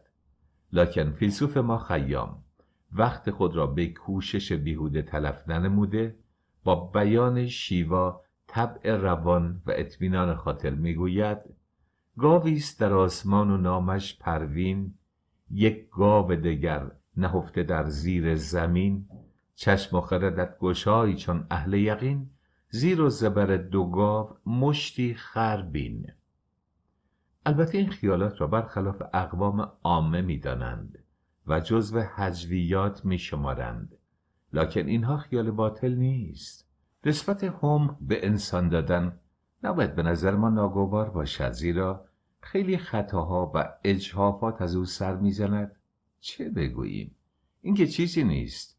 لکن فیلسوف ما خیام وقت خود را به کوشش بیهوده تلف ننموده با بیان شیوا طبع روان و اطمینان خاطر میگوید گاوی است در آسمان و نامش پروین یک گاو دیگر نهفته در زیر زمین چشم و خردت گشایی چون اهل یقین زیر و زبر دو گاو مشتی خربین البته این خیالات را برخلاف اقوام عامه میدانند و جزو حجویات شمارند لکن اینها خیال باطل نیست نسبت هم به انسان دادن نباید به نظر ما ناگوار باشد زیرا خیلی خطاها و اجهافات از او سر میزند چه بگوییم این که چیزی نیست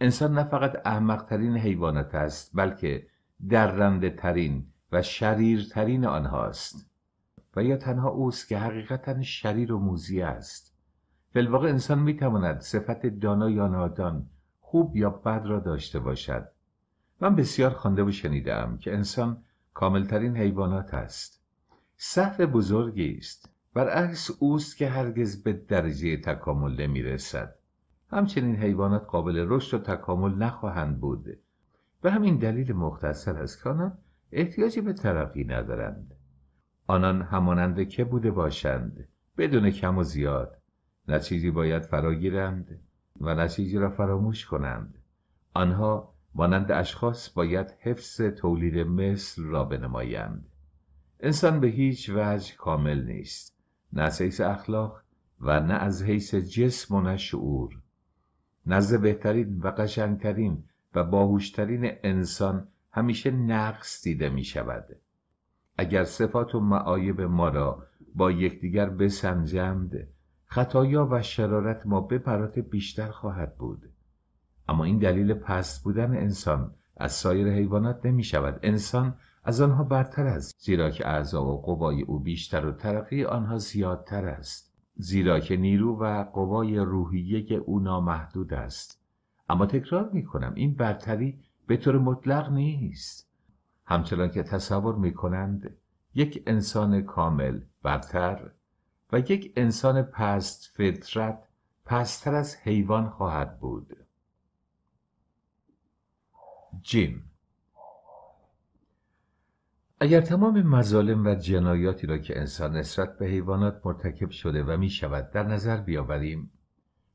انسان نه فقط احمقترین حیوانات است بلکه درنده ترین و شریر شریرترین آنهاست و یا تنها اوست که حقیقتا شریر و موزی است فلواقع انسان میتواند صفت دانا یا نادان خوب یا بد را داشته باشد من بسیار خوانده و شنیدم که انسان کاملترین حیوانات است سهر بزرگی است برعکس اوست که هرگز به درجه تکامل نمیرسد همچنین حیوانات قابل رشد و تکامل نخواهند بود به همین دلیل مختصر از که آنان احتیاجی به ترقی ندارند آنان همانند که بوده باشند بدون کم و زیاد نه چیزی باید فراگیرند و نه چیزی را فراموش کنند آنها مانند اشخاص باید حفظ تولید مثل را بنمایند انسان به هیچ وجه کامل نیست نه از حیث اخلاق و نه از حیث جسم و نه شعور نزد بهترین و قشنگترین و باهوشترین انسان همیشه نقص دیده می شود اگر صفات و معایب ما را با یکدیگر بسنجند خطایا و شرارت ما به بیشتر خواهد بود اما این دلیل پست بودن انسان از سایر حیوانات نمی شود انسان از آنها برتر است زیرا که اعضا و قوای او بیشتر و ترقی آنها زیادتر است زیرا که نیرو و قوای روحیه که او نامحدود است اما تکرار می کنم این برتری به طور مطلق نیست همچنان که تصور می کنند یک انسان کامل برتر و یک انسان پست فطرت پستر از حیوان خواهد بود جیم اگر تمام مظالم و جنایاتی را که انسان نسبت به حیوانات مرتکب شده و می شود در نظر بیاوریم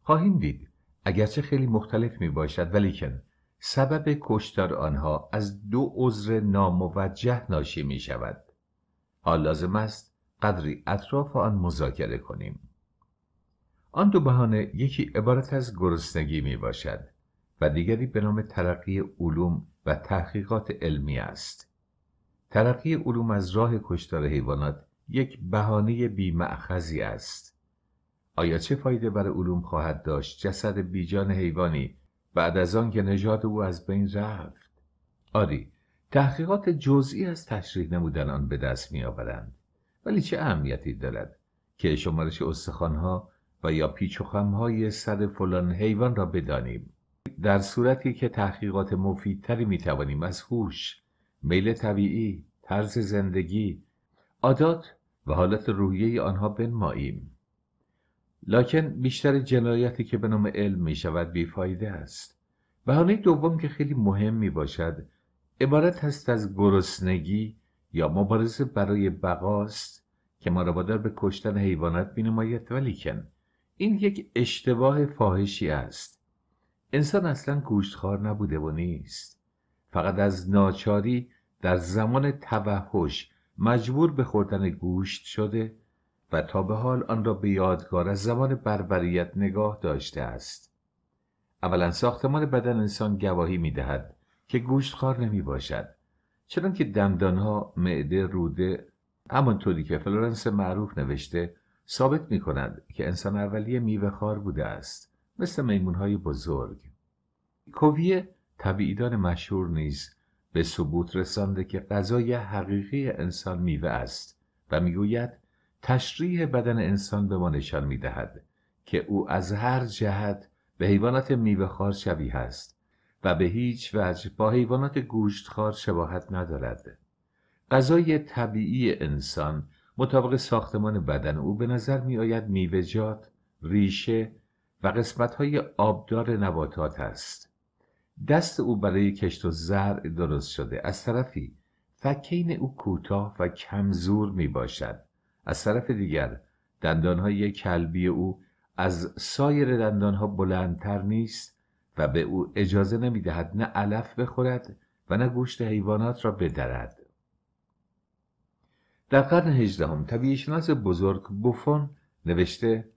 خواهیم دید اگرچه خیلی مختلف می باشد ولیکن سبب کشتار آنها از دو عذر ناموجه ناشی می شود حال لازم است قدری اطراف آن مذاکره کنیم آن دو بهانه یکی عبارت از گرسنگی می باشد و دیگری به نام ترقی علوم و تحقیقات علمی است ترقی علوم از راه کشتار حیوانات یک بهانه بیمعخذی است آیا چه فایده بر علوم خواهد داشت جسد بیجان حیوانی بعد از آن که او از بین رفت آری تحقیقات جزئی از تشریح نمودن آن به دست میآورند ولی چه اهمیتی دارد که شمارش استخوانها و یا پیچ و خمهای سر فلان حیوان را بدانیم در صورتی که تحقیقات مفیدتری می توانیم از هوش، میل طبیعی، طرز زندگی، عادات و حالت روحیه آنها بنماییم. لکن بیشتر جنایتی که به نام علم می شود بیفایده است. بهانه دوم که خیلی مهم می باشد عبارت هست از گرسنگی یا مبارزه برای بقاست که ما را بادر به کشتن حیوانات می نماید ولیکن این یک اشتباه فاحشی است انسان اصلا گوشتخوار نبوده و نیست فقط از ناچاری در زمان توحش مجبور به خوردن گوشت شده و تا به حال آن را به یادگار از زمان بربریت نگاه داشته است اولا ساختمان بدن انسان گواهی می دهد که گوشتخوار نمی باشد چنان که دندانها معده روده همانطوری که فلورنس معروف نوشته ثابت می کند که انسان اولیه خار بوده است مثل میمون های بزرگ کویه طبیعیدان مشهور نیز به ثبوت رسانده که غذای حقیقی انسان میوه است و میگوید تشریح بدن انسان به ما نشان میدهد که او از هر جهت به حیوانات خار شبیه است و به هیچ وجه با حیوانات خار شباهت ندارد غذای طبیعی انسان مطابق ساختمان بدن او به نظر می آید میوهجات، ریشه و قسمت های آبدار نباتات است دست او برای کشت و زرع درست شده از طرفی فکین او کوتاه و کمزور می باشد از طرف دیگر های کلبی او از سایر ها بلندتر نیست و به او اجازه نمی دهد نه علف بخورد و نه گوشت حیوانات را بدرد در قرن هجدهم طبیعی شناس بزرگ بوفون نوشته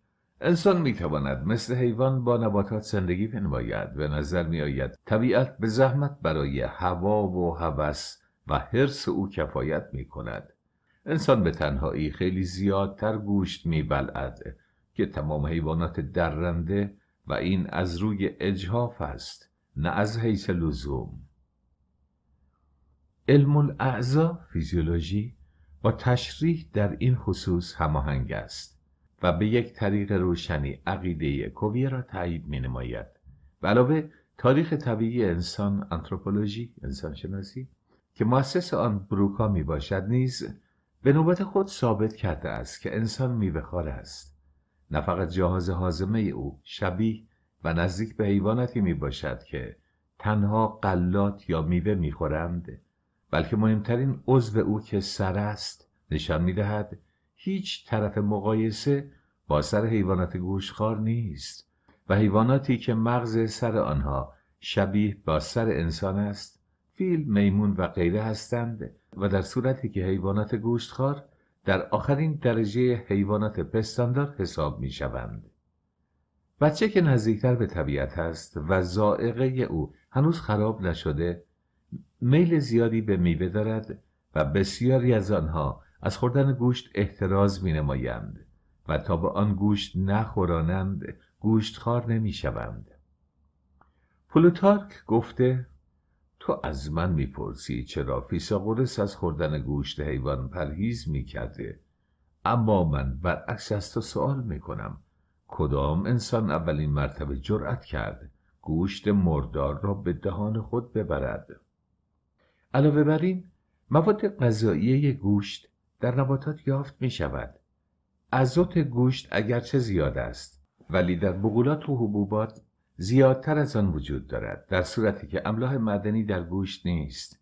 انسان می تواند مثل حیوان با نباتات زندگی بنماید به نظر می آید طبیعت به زحمت برای هوا و هوس و حرس او کفایت می کند انسان به تنهایی خیلی زیادتر گوشت می بلعد که تمام حیوانات درنده و این از روی اجهاف است نه از حیث لزوم علم الاعضا فیزیولوژی با تشریح در این خصوص هماهنگ است و به یک طریق روشنی عقیده کویه را تایید می نماید علاوه تاریخ طبیعی انسان انتروپولوژی انسان شناسی که مؤسس آن بروکا می باشد نیز به نوبت خود ثابت کرده است که انسان میوهخوار است نه فقط جهاز حازمه او شبیه و نزدیک به حیواناتی می باشد که تنها قلات یا میوه میخورند بلکه مهمترین عضو او که سر است نشان میدهد هیچ طرف مقایسه با سر حیوانات گوشخار نیست و حیواناتی که مغز سر آنها شبیه با سر انسان است فیل، میمون و غیره هستند و در صورتی که حیوانات گوشتخوار در آخرین درجه حیوانات پستاندار حساب می شوند. بچه که نزدیکتر به طبیعت هست و زائقه او هنوز خراب نشده میل زیادی به میوه دارد و بسیاری از آنها از خوردن گوشت احتراز می نمایند و تا به آن گوشت نخورانند خار نمی شوند. پلوتارک گفته تو از من میپرسی چرا فیساغورس از خوردن گوشت حیوان پرهیز میکرده اما من برعکس از تو سوال میکنم کدام انسان اولین مرتبه جرأت کرد گوشت مردار را به دهان خود ببرد علاوه بر این مواد غذایی گوشت در نباتات یافت می شود ازوت گوشت اگرچه زیاد است ولی در بغولات و حبوبات زیادتر از آن وجود دارد در صورتی که املاح معدنی در گوشت نیست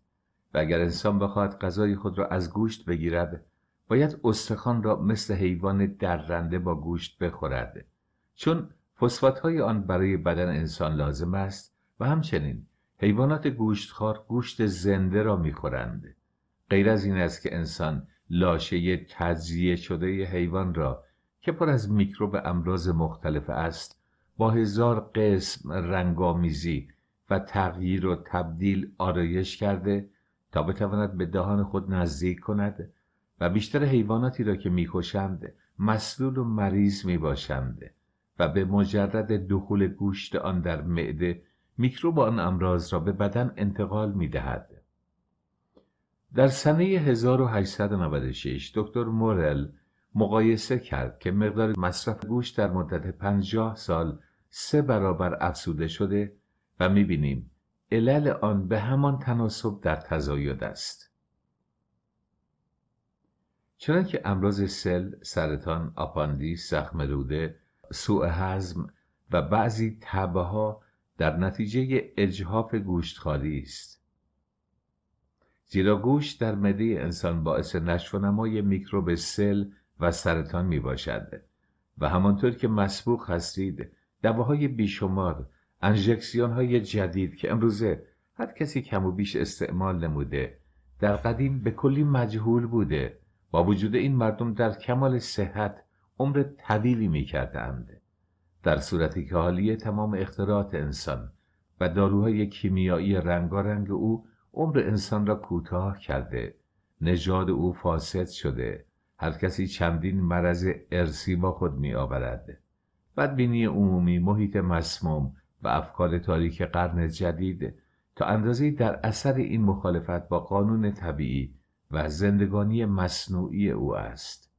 و اگر انسان بخواهد غذای خود را از گوشت بگیرد باید استخوان را مثل حیوان دررنده با گوشت بخورد چون فسفات های آن برای بدن انسان لازم است و همچنین حیوانات گوشتخوار گوشت زنده را میخورند غیر از این است که انسان لاشه تجزیه شده حیوان را که پر از میکروب امراض مختلف است با هزار قسم رنگامیزی و تغییر و تبدیل آرایش کرده تا بتواند به دهان خود نزدیک کند و بیشتر حیواناتی را که میکشند مسلول و مریض میباشند و به مجرد دخول گوشت آن در معده میکروب آن امراض را به بدن انتقال میدهد در سنه 1896 دکتر مورل مقایسه کرد که مقدار مصرف گوشت در مدت 50 سال سه برابر افزوده شده و میبینیم علل آن به همان تناسب در تزاید است. چنانکه امراض سل، سرطان، آپاندی، زخم روده، سوء هضم و بعضی تبه ها در نتیجه اجهاف گوشتخاری است. زیرا گوش در مده انسان باعث نشو نمای میکروب سل و سرطان می باشد و همانطور که مسبوق هستید دواهای بیشمار انژکسیون های جدید که امروزه هر کسی کم و بیش استعمال نموده در قدیم به کلی مجهول بوده با وجود این مردم در کمال صحت عمر طویلی می کردند. در صورتی که حالیه تمام اختراعات انسان و داروهای کیمیایی رنگارنگ او عمر انسان را کوتاه کرده نژاد او فاسد شده هر کسی چندین مرض ارسی با خود می آورد بدبینی عمومی محیط مسموم و افکار تاریک قرن جدید تا اندازه در اثر این مخالفت با قانون طبیعی و زندگانی مصنوعی او است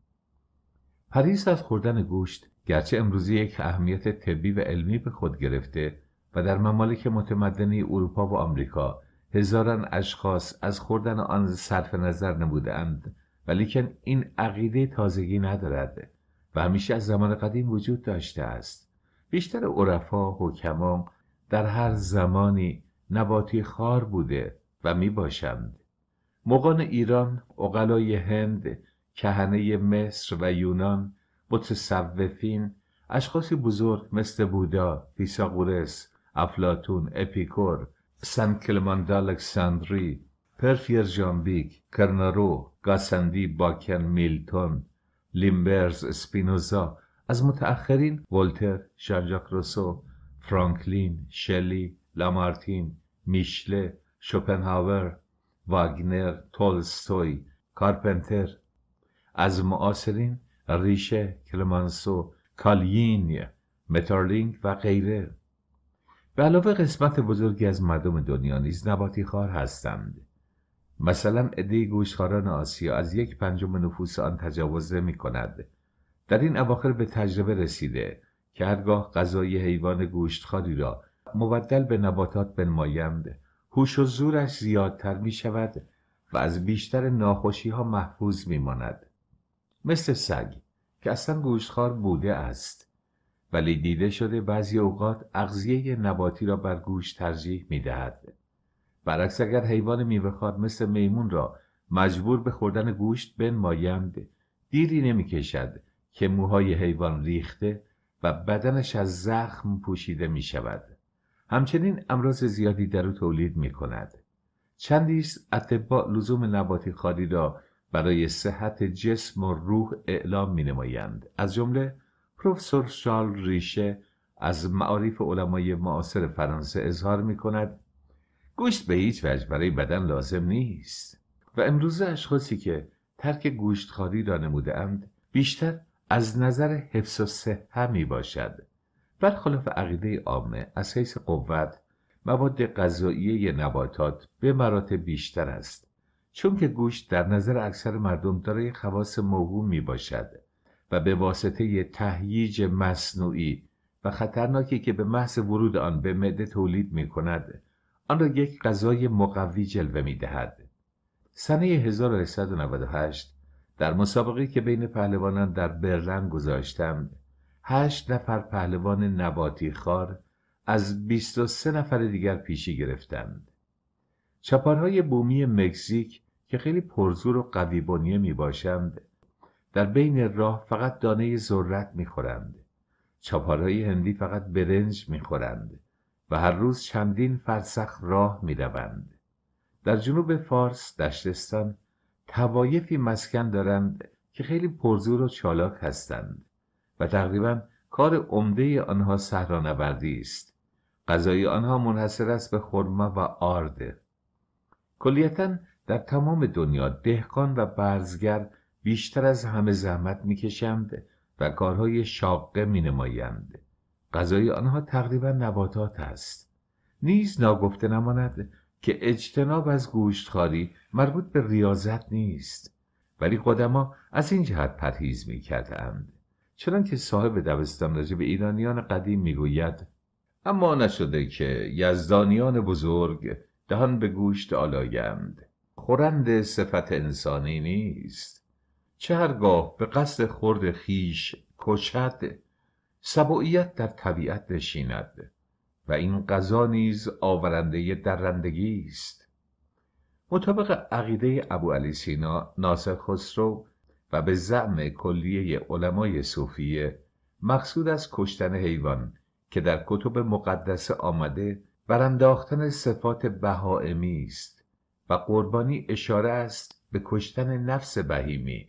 پریس از خوردن گوشت گرچه امروزی یک اهمیت طبی و علمی به خود گرفته و در ممالک متمدنی اروپا و آمریکا هزاران اشخاص از خوردن آن صرف نظر نمودند ولیکن این عقیده تازگی ندارد و همیشه از زمان قدیم وجود داشته است بیشتر عرفا حکما در هر زمانی نباتی خار بوده و می باشند ایران، اقلای هند، کهنه مصر و یونان، متصوفین، اشخاصی بزرگ مثل بودا، فیساغورس، افلاتون، اپیکور، سن Clement الکساندری پرفیر جانبیک، کرنرو، گاسندی باکن میلتون، لیمبرز اسپینوزا، از متأخرین ولتر، شانجاک روسو، فرانکلین، شلی، لامارتین، میشله، شوپنهاور، واگنر، تولستوی، کارپنتر از معاصرین ریشه، کلمانسو، کالیینی، مترلینگ و غیره به علاوه قسمت بزرگی از مردم دنیا نیز خار هستند مثلا عده گوشخاران آسیا از یک پنجم نفوس آن تجاوز نمی کند در این اواخر به تجربه رسیده که هرگاه غذای حیوان گوشتخاری را مبدل به نباتات بنمایند هوش و زورش زیادتر می شود و از بیشتر ناخوشی ها محفوظ می ماند مثل سگ که اصلا گوشتخوار بوده است ولی دیده شده بعضی اوقات اغذیه نباتی را بر گوش ترجیح می دهد. برعکس اگر حیوان میوهخوار مثل میمون را مجبور به خوردن گوشت بنمایند دیری نمیکشد که موهای حیوان ریخته و بدنش از زخم پوشیده می شود. همچنین امراض زیادی در او تولید می کند. چندیست اطباء لزوم نباتی خاری را برای صحت جسم و روح اعلام می نمایند. از جمله پروفسور شارل ریشه از معارف علمای معاصر فرانسه اظهار می کند گوشت به هیچ وجه برای بدن لازم نیست و امروزه اشخاصی که ترک گوشتخواری را نموده بیشتر از نظر حفظ و صحه باشد برخلاف عقیده عامه از حیث قوت مواد غذایی نباتات به مراتب بیشتر است چون که گوشت در نظر اکثر مردم دارای خواص موهوم می باشد و به واسطه تهییج مصنوعی و خطرناکی که به محض ورود آن به معده تولید می کند آن را یک غذای مقوی جلوه می دهد. سنه 1998 در مسابقه که بین پهلوانان در برلن گذاشتم هشت نفر پهلوان نباتی خار از 23 نفر دیگر پیشی گرفتند. چپانهای بومی مکزیک که خیلی پرزور و قوی بنیه می باشند در بین راه فقط دانه ذرت میخورند چاپارای هندی فقط برنج میخورند و هر روز چندین فرسخ راه میروند در جنوب فارس دشتستان توایفی مسکن دارند که خیلی پرزور و چالاک هستند و تقریبا کار عمده آنها صحرانوردی است غذای آنها منحصر است به خرما و آرده کلیتا در تمام دنیا دهقان و برزگر بیشتر از همه زحمت میکشند و کارهای شاقه مینمایند غذای آنها تقریبا نباتات است نیز ناگفته نماند که اجتناب از گوشتخواری مربوط به ریاضت نیست ولی قدما از این جهت پرهیز میکردند چنان که صاحب دوستان راجع ایرانیان قدیم میگوید اما نشده که یزدانیان بزرگ دهان به گوشت آلایند خورند صفت انسانی نیست چه هرگاه به قصد خورد خیش کشد سبوعیت در طبیعت نشیند و این قضا نیز آورنده درندگی است مطابق عقیده ابو علی سینا ناصر خسرو و به زعم کلیه علمای صوفیه مقصود از کشتن حیوان که در کتب مقدس آمده برانداختن صفات بهائمی است و قربانی اشاره است به کشتن نفس بهیمی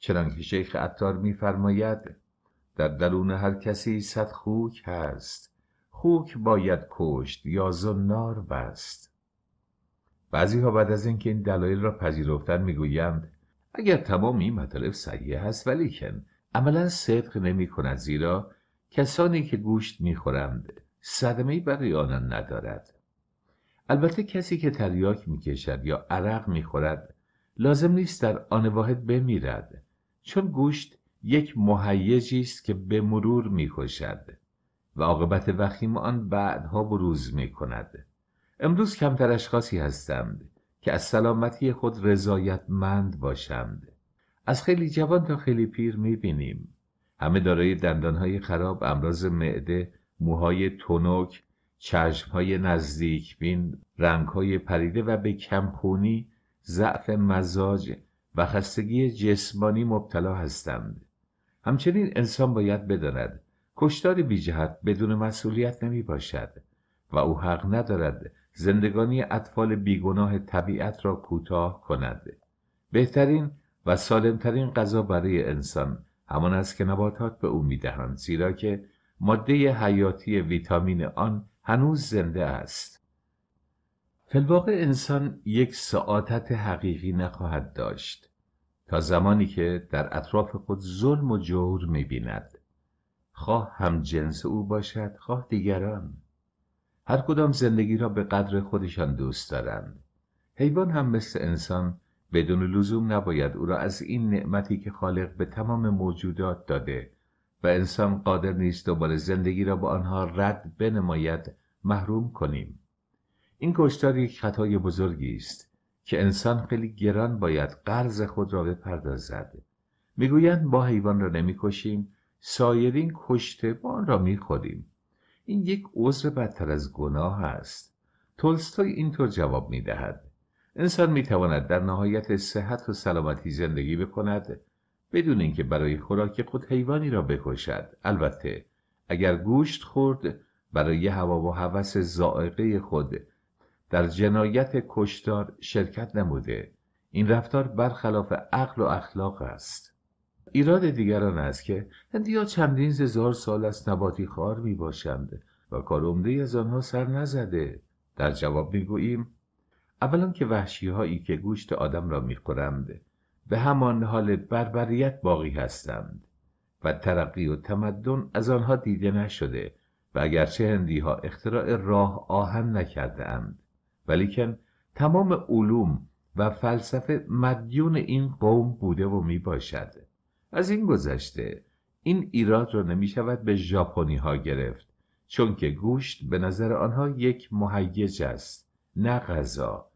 چنانکه شیخ عطار میفرماید در درون هر کسی صد خوک هست خوک باید کشت یا زنار بست بعضی ها بعد از اینکه این دلایل را پذیرفتن میگویند اگر تمام این مطالب صحیح هست ولیکن عملا صدق نمی کند زیرا کسانی که گوشت میخورند صدمه برای آنان ندارد البته کسی که تریاک میکشد یا عرق میخورد لازم نیست در آن واحد بمیرد چون گوشت یک مهیجی است که به مرور میکشد و عاقبت وخیم آن بعدها بروز میکند امروز کمتر اشخاصی هستند که از سلامتی خود رضایتمند باشند از خیلی جوان تا خیلی پیر میبینیم همه دارای دندانهای خراب امراض معده موهای تنک چشمهای نزدیک بین رنگهای پریده و به کمپونی ضعف مزاج و خستگی جسمانی مبتلا هستند همچنین انسان باید بداند کشتار بیجهت بدون مسئولیت نمی باشد و او حق ندارد زندگانی اطفال بیگناه طبیعت را کوتاه کند بهترین و سالمترین غذا برای انسان همان است که نباتات به او میدهند زیرا که ماده حیاتی ویتامین آن هنوز زنده است فلواقع انسان یک سعادت حقیقی نخواهد داشت تا زمانی که در اطراف خود ظلم و جور میبیند خواه هم جنس او باشد خواه دیگران هر کدام زندگی را به قدر خودشان دوست دارند حیوان هم مثل انسان بدون لزوم نباید او را از این نعمتی که خالق به تمام موجودات داده و انسان قادر نیست دوباره زندگی را با آنها رد بنماید محروم کنیم این کشتار یک خطای بزرگی است که انسان خیلی گران باید قرض خود را بپردازد میگویند ما حیوان را نمیکشیم سایرین کشته ما را میخوریم این یک عذر بدتر از گناه است تولستوی اینطور جواب میدهد انسان میتواند در نهایت صحت و سلامتی زندگی بکند بدون اینکه برای خوراک خود حیوانی را بکشد البته اگر گوشت خورد برای هوا و هوس زائقه خود در جنایت کشتار شرکت نموده این رفتار برخلاف عقل و اخلاق است ایراد دیگران است که هندیا چندین هزار سال از نباتی خار می باشند و کار امده از آنها سر نزده در جواب می گوییم اولا که وحشی هایی که گوشت آدم را می خورند به همان حال بربریت باقی هستند و ترقی و تمدن از آنها دیده نشده و اگرچه هندی ها اختراع راه آهن نکرده اند ولیکن تمام علوم و فلسفه مدیون این قوم بوده و می باشد از این گذشته این ایراد را نمی شود به ژاپنی ها گرفت چون که گوشت به نظر آنها یک مهیج است نه غذا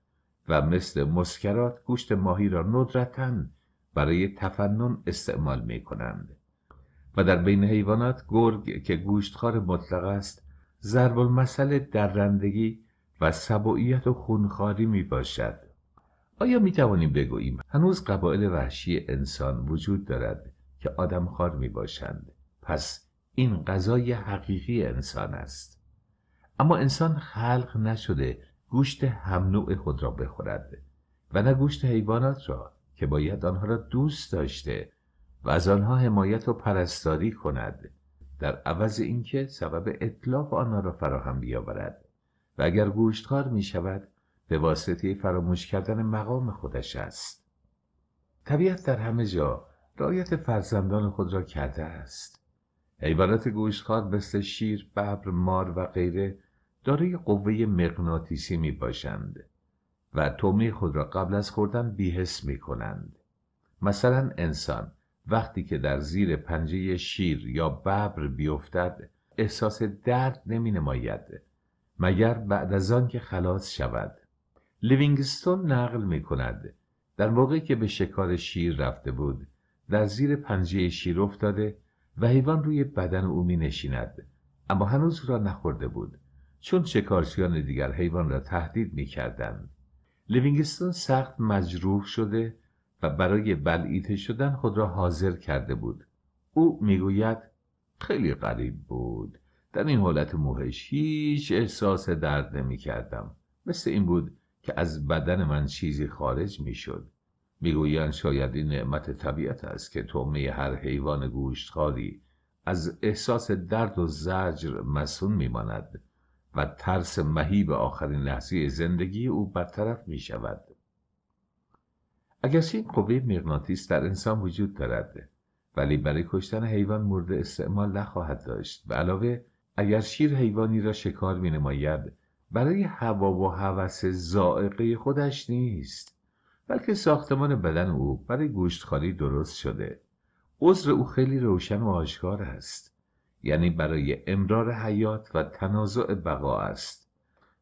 و مثل مسکرات گوشت ماهی را ندرتا برای تفنن استعمال می کنند و در بین حیوانات گرگ که گوشتخوار مطلق است ضرب المثل رندگی و سبعیت و خونخاری می باشد آیا می توانیم بگوییم هنوز قبایل وحشی انسان وجود دارد که آدم خار می باشند پس این غذای حقیقی انسان است اما انسان خلق نشده گوشت هم نوع خود را بخورد و نه گوشت حیوانات را که باید آنها را دوست داشته و از آنها حمایت و پرستاری کند در عوض اینکه سبب اطلاف آنها را فراهم بیاورد و اگر گوشتخار می شود به واسطه فراموش کردن مقام خودش است طبیعت در همه جا رایت فرزندان خود را کرده است حیوانات گوشتخوار مثل شیر، ببر، مار و غیره دارای قوه مغناطیسی می باشند و تومی خود را قبل از خوردن بیهس می کنند مثلا انسان وقتی که در زیر پنجه شیر یا ببر بیفتد احساس درد نمی نماید مگر بعد از آن که خلاص شود لیوینگستون نقل می کند در موقعی که به شکار شیر رفته بود در زیر پنجه شیر افتاده و حیوان روی بدن او می نشیند اما هنوز را نخورده بود چون شکارچیان دیگر حیوان را تهدید می کردن. لیوینگستون سخت مجروح شده و برای بلعیده شدن خود را حاضر کرده بود او میگوید خیلی قریب بود در این حالت موهش هیچ احساس درد نمی کردم. مثل این بود که از بدن من چیزی خارج می شد. میگویند شاید این نعمت طبیعت است که تومه هر حیوان گوشتخواری از احساس درد و زجر مسون ماند و ترس مهیب آخرین لحظه زندگی او برطرف می شود. اگر این قوه مغناطیس در انسان وجود دارد ولی برای کشتن حیوان مورد استعمال نخواهد داشت و علاوه اگر شیر حیوانی را شکار می نماید برای هوا و هوس زائقه خودش نیست بلکه ساختمان بدن او برای گوشتخواری درست شده عذر او خیلی روشن و آشکار است یعنی برای امرار حیات و تنازع بقا است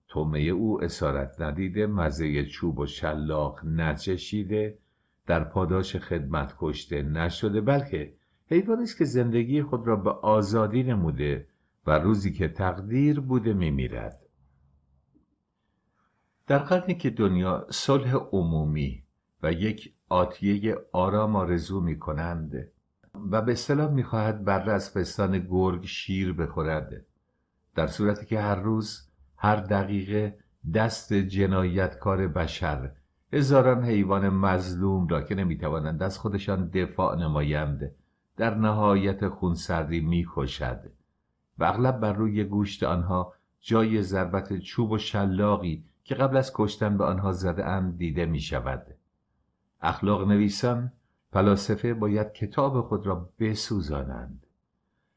تومه او اسارت ندیده مزه چوب و شلاق نچشیده در پاداش خدمت کشته نشده بلکه حیوانی است که زندگی خود را به آزادی نموده و روزی که تقدیر بوده میمیرد در قرنی که دنیا صلح عمومی و یک آتیه آرام آرزو می کنند و به می میخواهد بر از پستان گرگ شیر بخورد در صورتی که هر روز هر دقیقه دست جنایتکار بشر هزاران حیوان مظلوم را که توانند از خودشان دفاع نمایند در نهایت خونسردی میکشد و اغلب بر روی گوشت آنها جای ضربت چوب و شلاقی که قبل از کشتن به آنها زده ام دیده می شود. اخلاق نویسان فلاسفه باید کتاب خود را بسوزانند.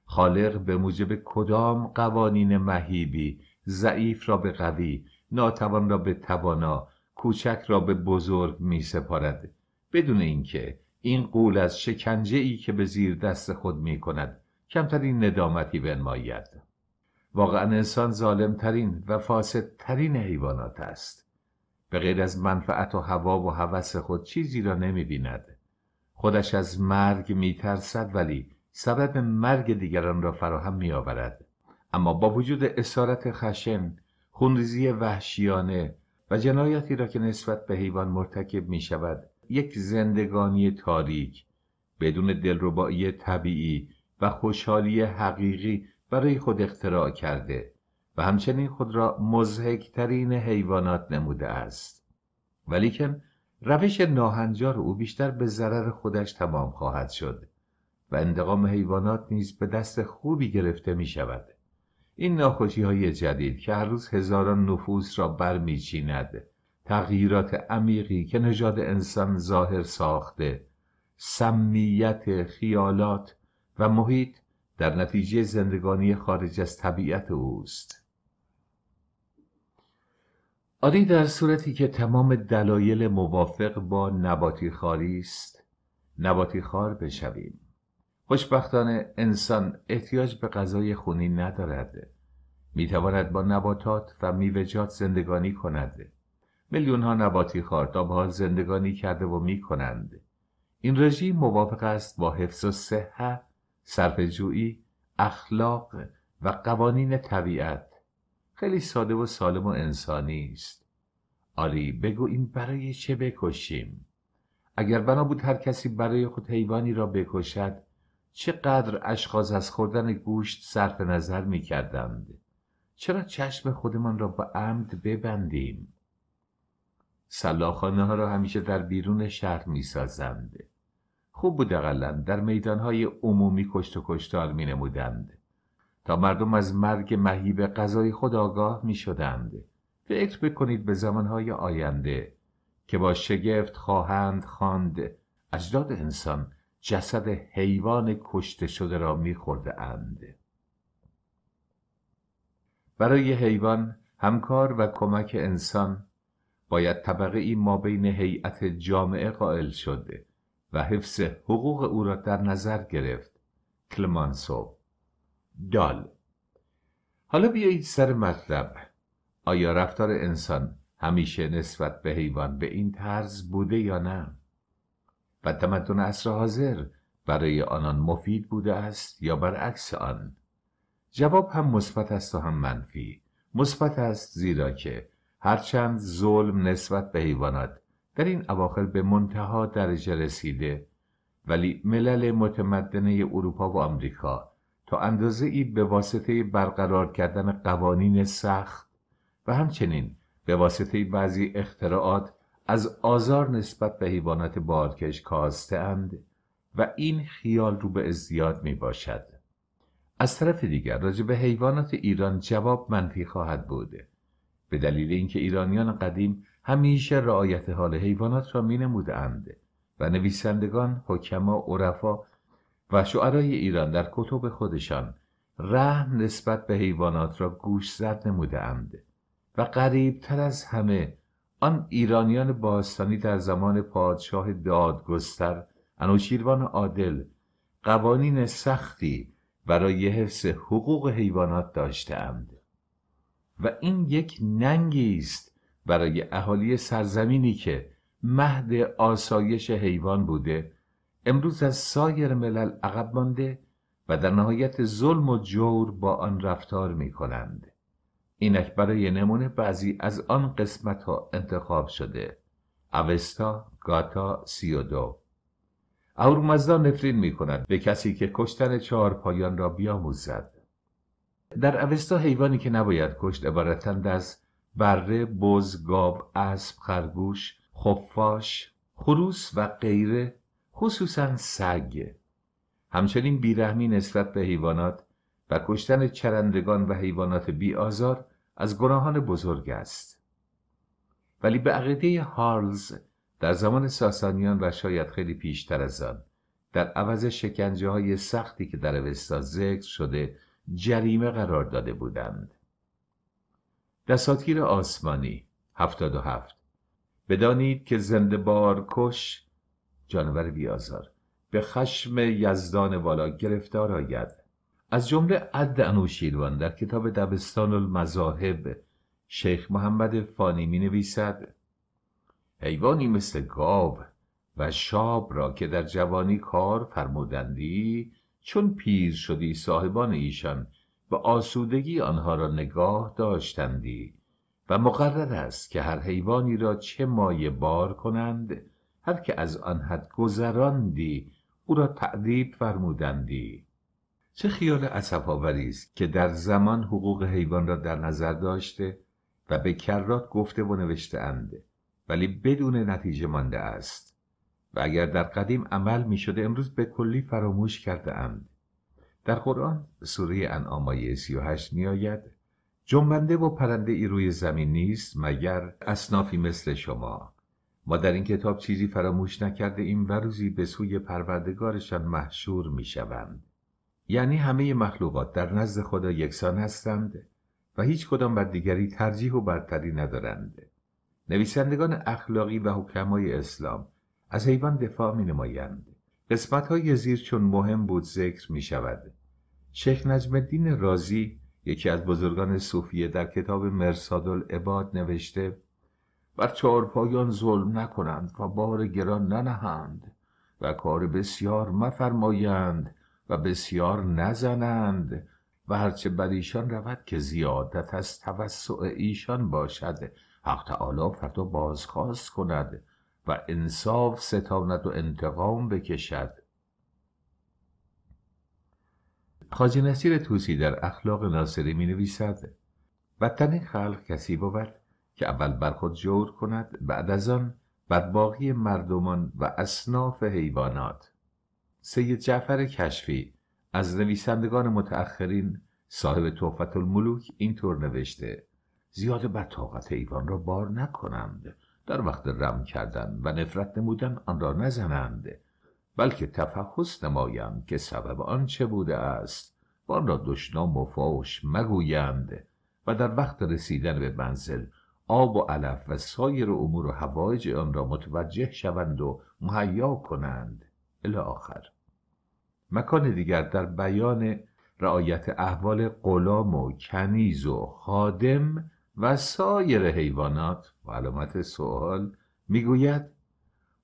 خالق به موجب کدام قوانین مهیبی ضعیف را به قوی ناتوان را به توانا کوچک را به بزرگ می سپارد بدون اینکه این قول از شکنجه ای که به زیر دست خود می کند کمترین ندامتی بنماید واقعا انسان ظالمترین و فاسدترین حیوانات است به غیر از منفعت و هوا و هوس خود چیزی را نمی بیند. خودش از مرگ میترسد ولی سبب مرگ دیگران را فراهم می آورد. اما با وجود اسارت خشن، خونریزی وحشیانه و جنایتی را که نسبت به حیوان مرتکب می شود، یک زندگانی تاریک بدون دلربایی طبیعی و خوشحالی حقیقی برای خود اختراع کرده و همچنین خود را مزهکترین حیوانات نموده است ولیکن روش ناهنجار او بیشتر به ضرر خودش تمام خواهد شد و انتقام حیوانات نیز به دست خوبی گرفته می شود این ناخوشی های جدید که هر روز هزاران نفوس را برمیچیند تغییرات عمیقی که نژاد انسان ظاهر ساخته سمیت خیالات و محیط در نتیجه زندگانی خارج از طبیعت اوست آری در صورتی که تمام دلایل موافق با نباتی خاری است نباتی خار بشویم خوشبختانه انسان احتیاج به غذای خونی ندارد میتواند با نباتات و میوجات زندگانی کند میلیون ها نباتی خار تا به حال زندگانی کرده و میکنند این رژیم موافق است با حفظ و صحت سرفجویی اخلاق و قوانین طبیعت خیلی ساده و سالم و انسانی است آری این برای چه بکشیم اگر بنا بود هر کسی برای خود حیوانی را بکشد چقدر اشخاص از خوردن گوشت صرف نظر می کردند چرا چشم خودمان را با عمد ببندیم سلاخانه ها را همیشه در بیرون شهر می سازنده خوب بود اقلا در میدانهای عمومی کشت و کشتار می نمودند تا مردم از مرگ مهیب غذای خود آگاه می شدند فکر بکنید به زمانهای آینده که با شگفت خواهند خواند اجداد انسان جسد حیوان کشته شده را می برای حیوان همکار و کمک انسان باید طبقه ای ما بین هیئت جامعه قائل شده و حفظ حقوق او را در نظر گرفت کلمانسو دال حالا بیایید سر مطلب آیا رفتار انسان همیشه نسبت به حیوان به این طرز بوده یا نه و تمدن عصر حاضر برای آنان مفید بوده است یا برعکس آن جواب هم مثبت است و هم منفی مثبت است زیرا که هرچند ظلم نسبت به حیوانات در این اواخر به منتها درجه رسیده ولی ملل متمدنه اروپا و آمریکا تا اندازه ای به واسطه برقرار کردن قوانین سخت و همچنین به واسطه بعضی اختراعات از آزار نسبت به حیوانات بارکش کاسته اند و این خیال رو به ازدیاد می باشد. از طرف دیگر راجع به حیوانات ایران جواب منفی خواهد بوده به دلیل اینکه ایرانیان قدیم همیشه رعایت حال حیوانات را می نمودند و نویسندگان، حکما، عرفا و شعرای ایران در کتب خودشان رحم نسبت به حیوانات را گوش زد اند و قریب تر از همه آن ایرانیان باستانی در زمان پادشاه دادگستر انوشیروان عادل قوانین سختی برای حفظ حقوق حیوانات اند و این یک ننگی است برای اهالی سرزمینی که مهد آسایش حیوان بوده امروز از سایر ملل عقب مانده و در نهایت ظلم و جور با آن رفتار می کنند. اینک برای نمونه بعضی از آن قسمت ها انتخاب شده اوستا گاتا سی و دو اهورمزدا نفرین می کند به کسی که کشتن چهار پایان را بیاموزد در اوستا حیوانی که نباید کشت عبارتند از بره بز گاب، اسب خرگوش خفاش خروس و غیره خصوصا سگ همچنین بیرحمی نسبت به حیوانات و کشتن چرندگان و حیوانات آزار از گناهان بزرگ است ولی به عقیده هارلز در زمان ساسانیان و شاید خیلی پیشتر از آن در عوض شکنجه های سختی که در اوستا ذکر شده جریمه قرار داده بودند دساتیر آسمانی هفتاد بدانید که زنده کش جانور بیازار به خشم یزدان والا گرفتار آید از جمله عد انوشیروان در کتاب دبستان المذاهب شیخ محمد فانی می نویسد حیوانی مثل گاو و شاب را که در جوانی کار فرمودندی چون پیر شدی صاحبان ایشان و آسودگی آنها را نگاه داشتندی و مقرر است که هر حیوانی را چه مایه بار کنند هر که از آن حد گذراندی او را تعدیب فرمودندی چه خیال عصب است که در زمان حقوق حیوان را در نظر داشته و به کرات گفته و نوشته اند ولی بدون نتیجه مانده است و اگر در قدیم عمل می شده امروز به کلی فراموش کرده اند در قرآن سوره انعام آیه 38 می آید جنبنده و پرنده ای روی زمین نیست مگر اصنافی مثل شما ما در این کتاب چیزی فراموش نکرده این و روزی به سوی پروردگارشان محشور می شوند. یعنی همه مخلوقات در نزد خدا یکسان هستند و هیچ کدام بر دیگری ترجیح و برتری ندارند. نویسندگان اخلاقی و حکمای اسلام از حیوان دفاع می نمایند. قسمت های زیر چون مهم بود ذکر می شود شیخ نجم الدین رازی یکی از بزرگان صوفیه در کتاب مرساد العباد نوشته بر چهارپایان ظلم نکنند و بار گران ننهند و کار بسیار مفرمایند و بسیار نزنند و هرچه بر ایشان رود که زیادت از توسع ایشان باشد حق تعالی فردا بازخواست کند و انصاف ستاند و انتقام بکشد خاجی نصیر توسی در اخلاق ناصری می نویسد تنی خلق کسی بود که اول بر خود جور کند بعد از آن بر باقی مردمان و اصناف حیوانات سید جعفر کشفی از نویسندگان متأخرین صاحب توفت الملوک اینطور نوشته زیاد بر طاقت حیوان را بار نکنند در وقت رم کردن و نفرت نمودن آن را نزنند بلکه تفحص نمایند که سبب آن چه بوده است و آن را دشنام و فاش مگویند و در وقت رسیدن به منزل آب و علف و سایر امور و هوایج آن را متوجه شوند و مهیا کنند الی آخر مکان دیگر در بیان رعایت احوال غلام و کنیز و خادم و سایر حیوانات و علامت سوال میگوید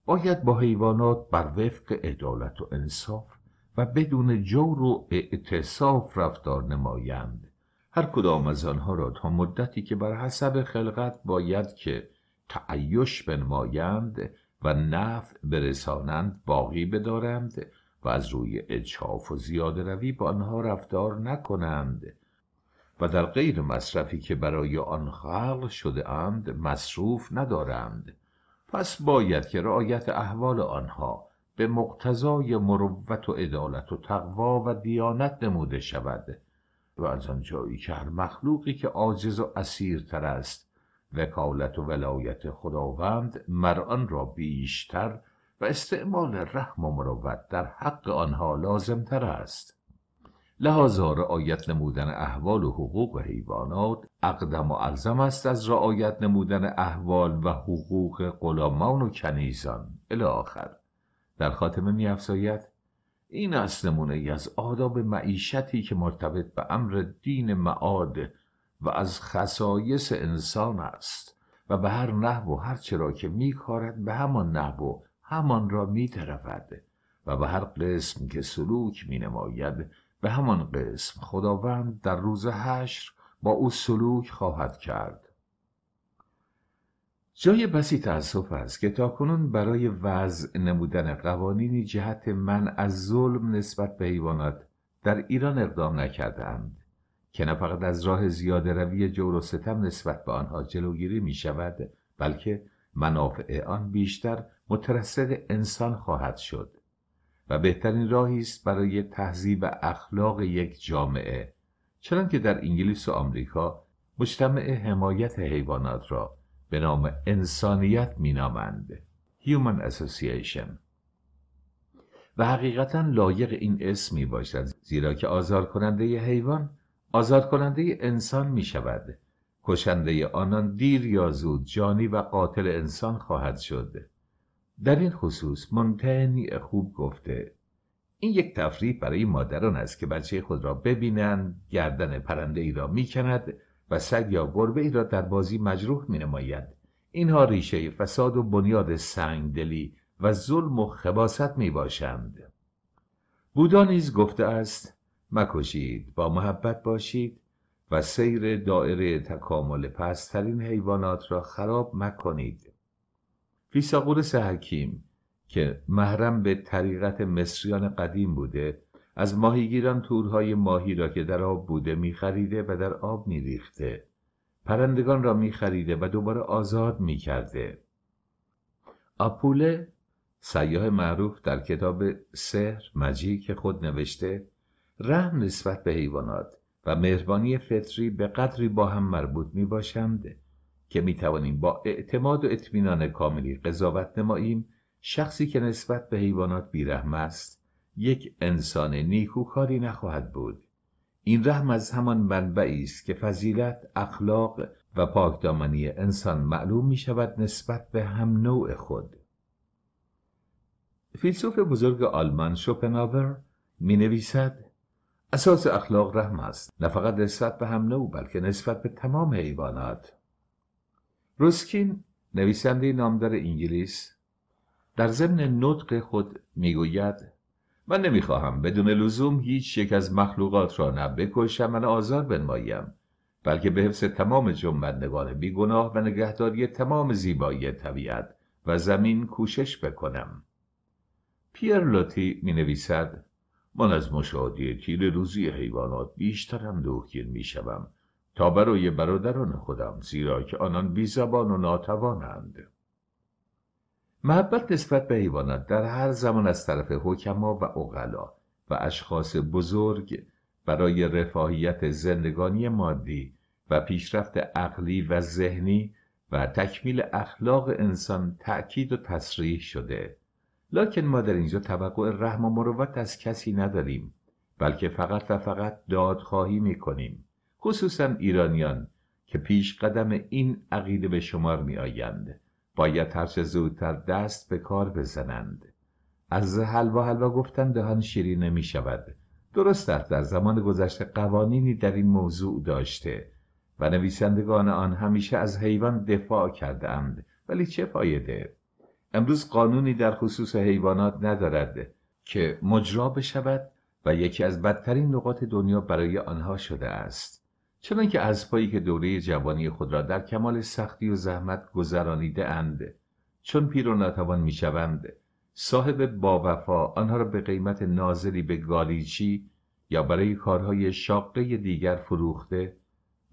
باید با حیوانات بر وفق عدالت و انصاف و بدون جور و اعتصاف رفتار نمایند هر کدام از آنها را تا مدتی که بر حسب خلقت باید که تعیش بنمایند و نفع برسانند باقی بدارند و از روی اجاف و زیاده روی با آنها رفتار نکنند و در غیر مصرفی که برای آن خلق شده اند مصروف ندارند پس باید که رعایت احوال آنها به مقتضای مروت و عدالت و تقوا و دیانت نموده شود و از آنجایی که هر مخلوقی که عاجز و اسیرتر است وکالت و ولایت خداوند مران را بیشتر و استعمال رحم و مروت در حق آنها لازمتر است لحاظا رعایت نمودن احوال و حقوق و حیوانات اقدم و الزم است از رعایت نمودن احوال و حقوق غلامان و کنیزان الی آخر در خاتمه می افزاید این است نمونه ای از آداب معیشتی که مرتبط به امر دین معاد و از خصایص انسان است و به هر نحو و هر چرا که میکارد به همان نحو و همان را میترود و به هر قسم که سلوک مینماید به همان قسم خداوند در روز حشر با او سلوک خواهد کرد جای بسی تأسف است که تاکنون برای وضع نمودن قوانینی جهت من از ظلم نسبت به حیوانات در ایران اقدام نکردند که نه فقط از راه زیاده روی جور و ستم نسبت به آنها جلوگیری می شود بلکه منافع آن بیشتر مترسد انسان خواهد شد و بهترین راهی است برای تهذیب اخلاق یک جامعه چنانکه در انگلیس و آمریکا مجتمع حمایت حیوانات را به نام انسانیت مینامند Human Association و حقیقتا لایق این اسم می باشد زیرا که آزار کننده ی حیوان آزار کننده ی انسان می شود کشنده آنان دیر یا زود جانی و قاتل انسان خواهد شد در این خصوص مونتن خوب گفته این یک تفریح برای مادران است که بچه خود را ببینند گردن پرنده ای را کند و سگ یا گربه ای را در بازی مجروح نماید. اینها ریشه فساد و بنیاد سنگدلی و ظلم و خباست می باشند بودا نیز گفته است مکشید با محبت باشید و سیر دائره تکامل پسترین حیوانات را خراب مکنید فیساغورس حکیم که محرم به طریقت مصریان قدیم بوده از ماهیگیران تورهای ماهی را که در آب بوده میخریده و در آب میریخته پرندگان را میخریده و دوباره آزاد میکرده آپوله سیاه معروف در کتاب سحر مجی که خود نوشته رحم نسبت به حیوانات و مهربانی فطری به قدری با هم مربوط می که می توانیم با اعتماد و اطمینان کاملی قضاوت نماییم شخصی که نسبت به حیوانات بیرحم است یک انسان نیکوکاری نخواهد بود این رحم از همان منبعی است که فضیلت اخلاق و پاکدامنی انسان معلوم می شود نسبت به هم نوع خود فیلسوف بزرگ آلمان شوپنهاور می نویسد اساس اخلاق رحم است نه فقط نسبت به هم نوع بلکه نسبت به تمام حیوانات روسکین نویسنده نامدار انگلیس در ضمن نطق خود میگوید من نمیخواهم بدون لزوم هیچ یک از مخلوقات را نه بکشم و نه آزار بنمایم بلکه به حفظ تمام جنبندگان بیگناه و نگهداری تمام زیبایی طبیعت و زمین کوشش بکنم پیر لوتی می نویسد من از مشاهده تیر روزی حیوانات بیشترم دوکیر می شوم تا برای برادران خودم زیرا که آنان بی زبان و ناتوانند محبت نسبت به حیوانات در هر زمان از طرف حکما و عقلا و اشخاص بزرگ برای رفاهیت زندگانی مادی و پیشرفت عقلی و ذهنی و تکمیل اخلاق انسان تأکید و تصریح شده لکن ما در اینجا توقع رحم و مروت از کسی نداریم بلکه فقط و فقط دادخواهی میکنیم. خصوصا ایرانیان که پیش قدم این عقیده به شمار می آیند باید هرچه زودتر دست به کار بزنند از حلوا حلوا گفتن دهان شیری نمی شود درست است در زمان گذشته قوانینی در این موضوع داشته و نویسندگان آن همیشه از حیوان دفاع کرده اند ولی چه فایده امروز قانونی در خصوص حیوانات ندارد که مجرا بشود و یکی از بدترین نقاط دنیا برای آنها شده است چنانکه پایی که دوره جوانی خود را در کمال سختی و زحمت گذرانیده اند چون پیر و ناتوان میشوند صاحب وفا آنها را به قیمت نازلی به گالیچی یا برای کارهای شاقه دیگر فروخته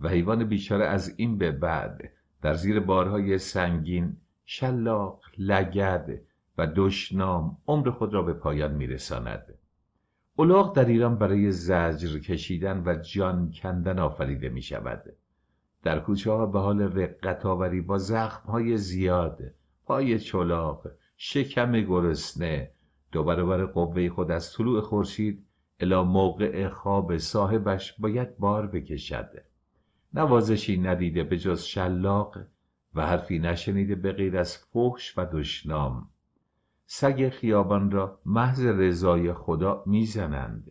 و حیوان بیچاره از این به بعد در زیر بارهای سنگین شلاق لگد و دشنام عمر خود را به پایان میرساند الاغ در ایران برای زجر کشیدن و جان کندن آفریده می شود در کوچه ها به حال رقت آوری با زخم های زیاد پای چلاق شکم گرسنه دو برابر قوه خود از طلوع خورشید الا موقع خواب صاحبش باید بار بکشد نوازشی ندیده به جز شلاق و حرفی نشنیده به غیر از فحش و دشنام سگ خیابان را محض رضای خدا میزنند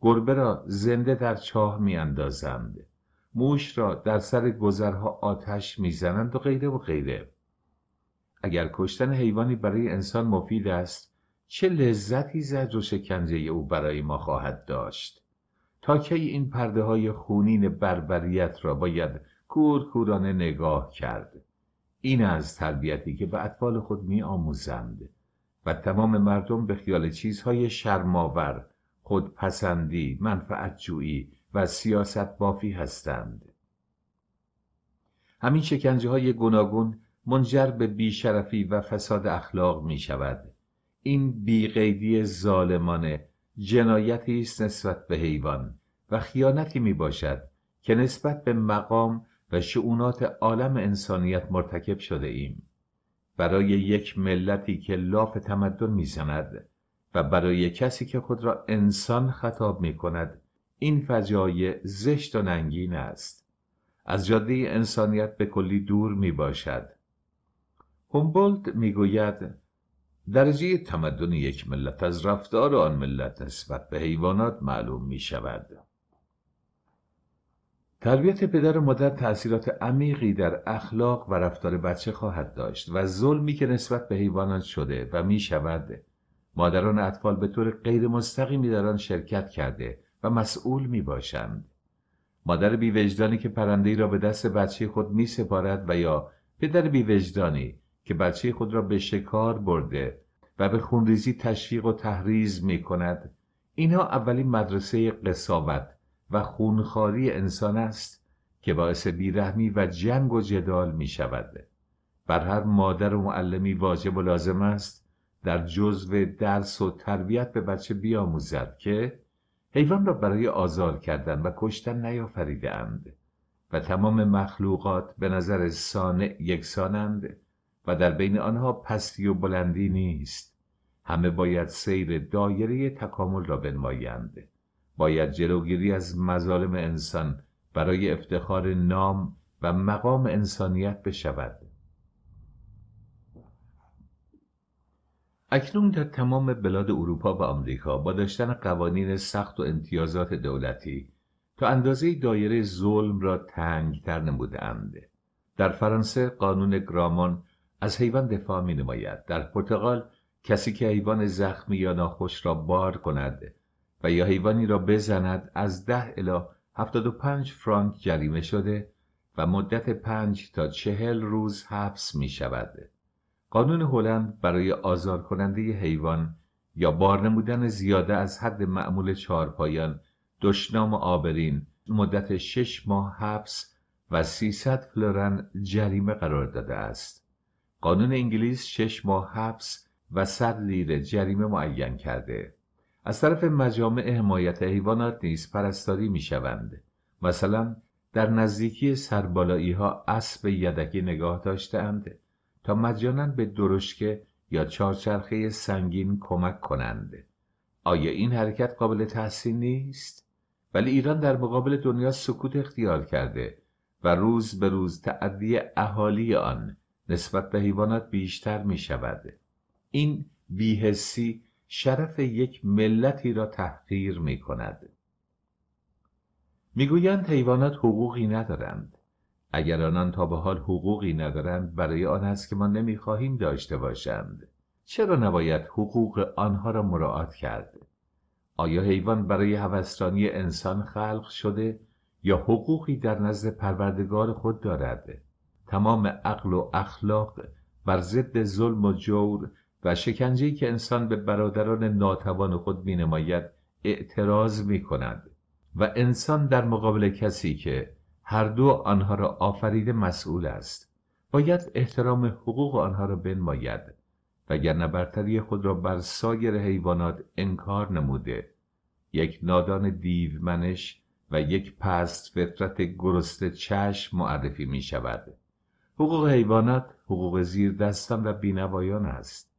گربه را زنده در چاه میاندازند موش را در سر گذرها آتش میزنند و غیره و غیره اگر کشتن حیوانی برای انسان مفید است چه لذتی زجر و شکنجه او برای ما خواهد داشت تا کی این پرده های خونین بربریت را باید کورکورانه نگاه کرد این از تربیتی که به اطفال خود می آموزند و تمام مردم به خیال چیزهای شرماور، خودپسندی، منفعتجویی و سیاست بافی هستند. همین شکنجه های گوناگون منجر به بیشرفی و فساد اخلاق می شود. این بیقیدی ظالمانه جنایتی است نسبت به حیوان و خیانتی می باشد که نسبت به مقام و شعونات عالم انسانیت مرتکب شده ایم. برای یک ملتی که لاف تمدن میزند و برای کسی که خود را انسان خطاب می کند این فضای زشت و ننگین است از جاده انسانیت به کلی دور می باشد هومبولد می گوید درجه تمدن یک ملت از رفتار آن ملت نسبت به حیوانات معلوم می شود تربیت پدر و مادر تأثیرات عمیقی در اخلاق و رفتار بچه خواهد داشت و ظلمی که نسبت به حیوانات شده و می شود مادران اطفال به طور غیر مستقیمی در آن شرکت کرده و مسئول می باشند مادر بیوجدانی که پرنده را به دست بچه خود می سپارد و یا پدر بیوجدانی که بچه خود را به شکار برده و به خونریزی تشویق و تحریز می کند اینها اولین مدرسه قصاوت و خونخاری انسان است که باعث بیرحمی و جنگ و جدال می شود بر هر مادر و معلمی واجب و لازم است در جزو درس و تربیت به بچه بیاموزد که حیوان را برای آزار کردن و کشتن نیافریده اند و تمام مخلوقات به نظر سانع یکسانند و در بین آنها پستی و بلندی نیست همه باید سیر دایره تکامل را بنمایند باید جلوگیری از مظالم انسان برای افتخار نام و مقام انسانیت بشود اکنون در تمام بلاد اروپا و آمریکا با داشتن قوانین سخت و امتیازات دولتی تا اندازه دایره ظلم را تنگتر اند. در فرانسه قانون گرامان از حیوان دفاع می نماید در پرتغال کسی که حیوان زخمی یا ناخوش را بار کند و یا حیوانی را بزند از ده الی 75 فرانک جریمه شده و مدت 5 تا چهل روز حبس می شود. قانون هلند برای آزار کننده حیوان یا بار نمودن زیاده از حد معمول چهارپایان دشنام آبرین مدت 6 ماه حبس و 300 فلورن جریمه قرار داده است. قانون انگلیس 6 ماه حبس و 100 لیره جریمه معین کرده. از طرف مجامع حمایت حیوانات نیز پرستاری می شوند. مثلا در نزدیکی سربالایی ها اسب یدکی نگاه داشتهاند تا مجانا به درشکه یا چهارچرخه سنگین کمک کنند. آیا این حرکت قابل تحسین نیست؟ ولی ایران در مقابل دنیا سکوت اختیار کرده و روز به روز تعدی اهالی آن نسبت به حیوانات بیشتر می شود. این بیهسی شرف یک ملتی را تحقیر می کند میگویند حیوانات حقوقی ندارند اگر آنان تا به حال حقوقی ندارند برای آن است که ما نمیخواهیم داشته باشند چرا نباید حقوق آنها را مراعات کرد آیا حیوان برای هوسرانی انسان خلق شده یا حقوقی در نزد پروردگار خود دارد تمام عقل و اخلاق بر ضد ظلم و جور و شکنجه‌ای که انسان به برادران ناتوان خود نماید اعتراض می کند و انسان در مقابل کسی که هر دو آنها را آفریده مسئول است باید احترام حقوق آنها را بنماید وگرنه برتری خود را بر سایر حیوانات انکار نموده یک نادان دیومنش و یک پست فطرت گرست چشم معرفی می شود حقوق حیوانات حقوق زیر دستان و بینوایان است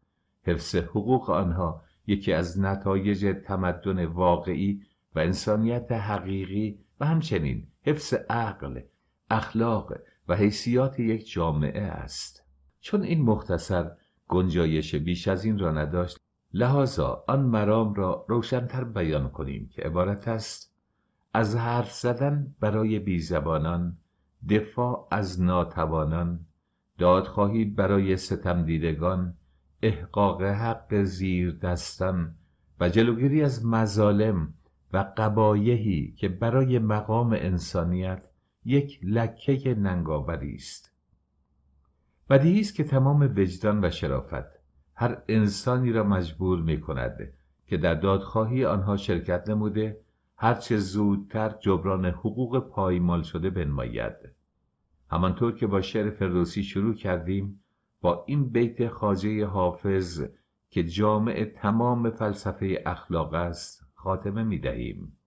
حفظ حقوق آنها یکی از نتایج تمدن واقعی و انسانیت حقیقی و همچنین حفظ عقل، اخلاق و حیثیات یک جامعه است. چون این مختصر گنجایش بیش از این را نداشت لحاظا آن مرام را روشنتر بیان کنیم که عبارت است از حرف زدن برای بیزبانان دفاع از ناتوانان دادخواهی برای ستمدیدگان احقاق حق زیر دستم و جلوگیری از مظالم و قبایهی که برای مقام انسانیت یک لکه ننگاوری است بدیهی است که تمام وجدان و شرافت هر انسانی را مجبور می کند که در دادخواهی آنها شرکت نموده هرچه زودتر جبران حقوق پایمال شده بنماید همانطور که با شعر فردوسی شروع کردیم با این بیت خاجه حافظ که جامع تمام فلسفه اخلاق است خاتمه می دهیم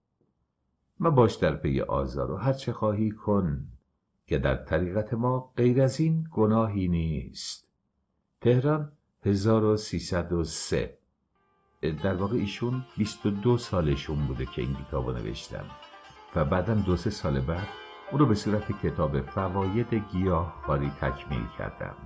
و باش در پی آزار و چه خواهی کن که در طریقت ما غیر از این گناهی نیست تهران 1303 در واقع ایشون 22 سالشون بوده که این کتاب رو نوشتم و بعدا دو سه سال بعد او رو به صورت کتاب فواید گیاه خاری تکمیل کردم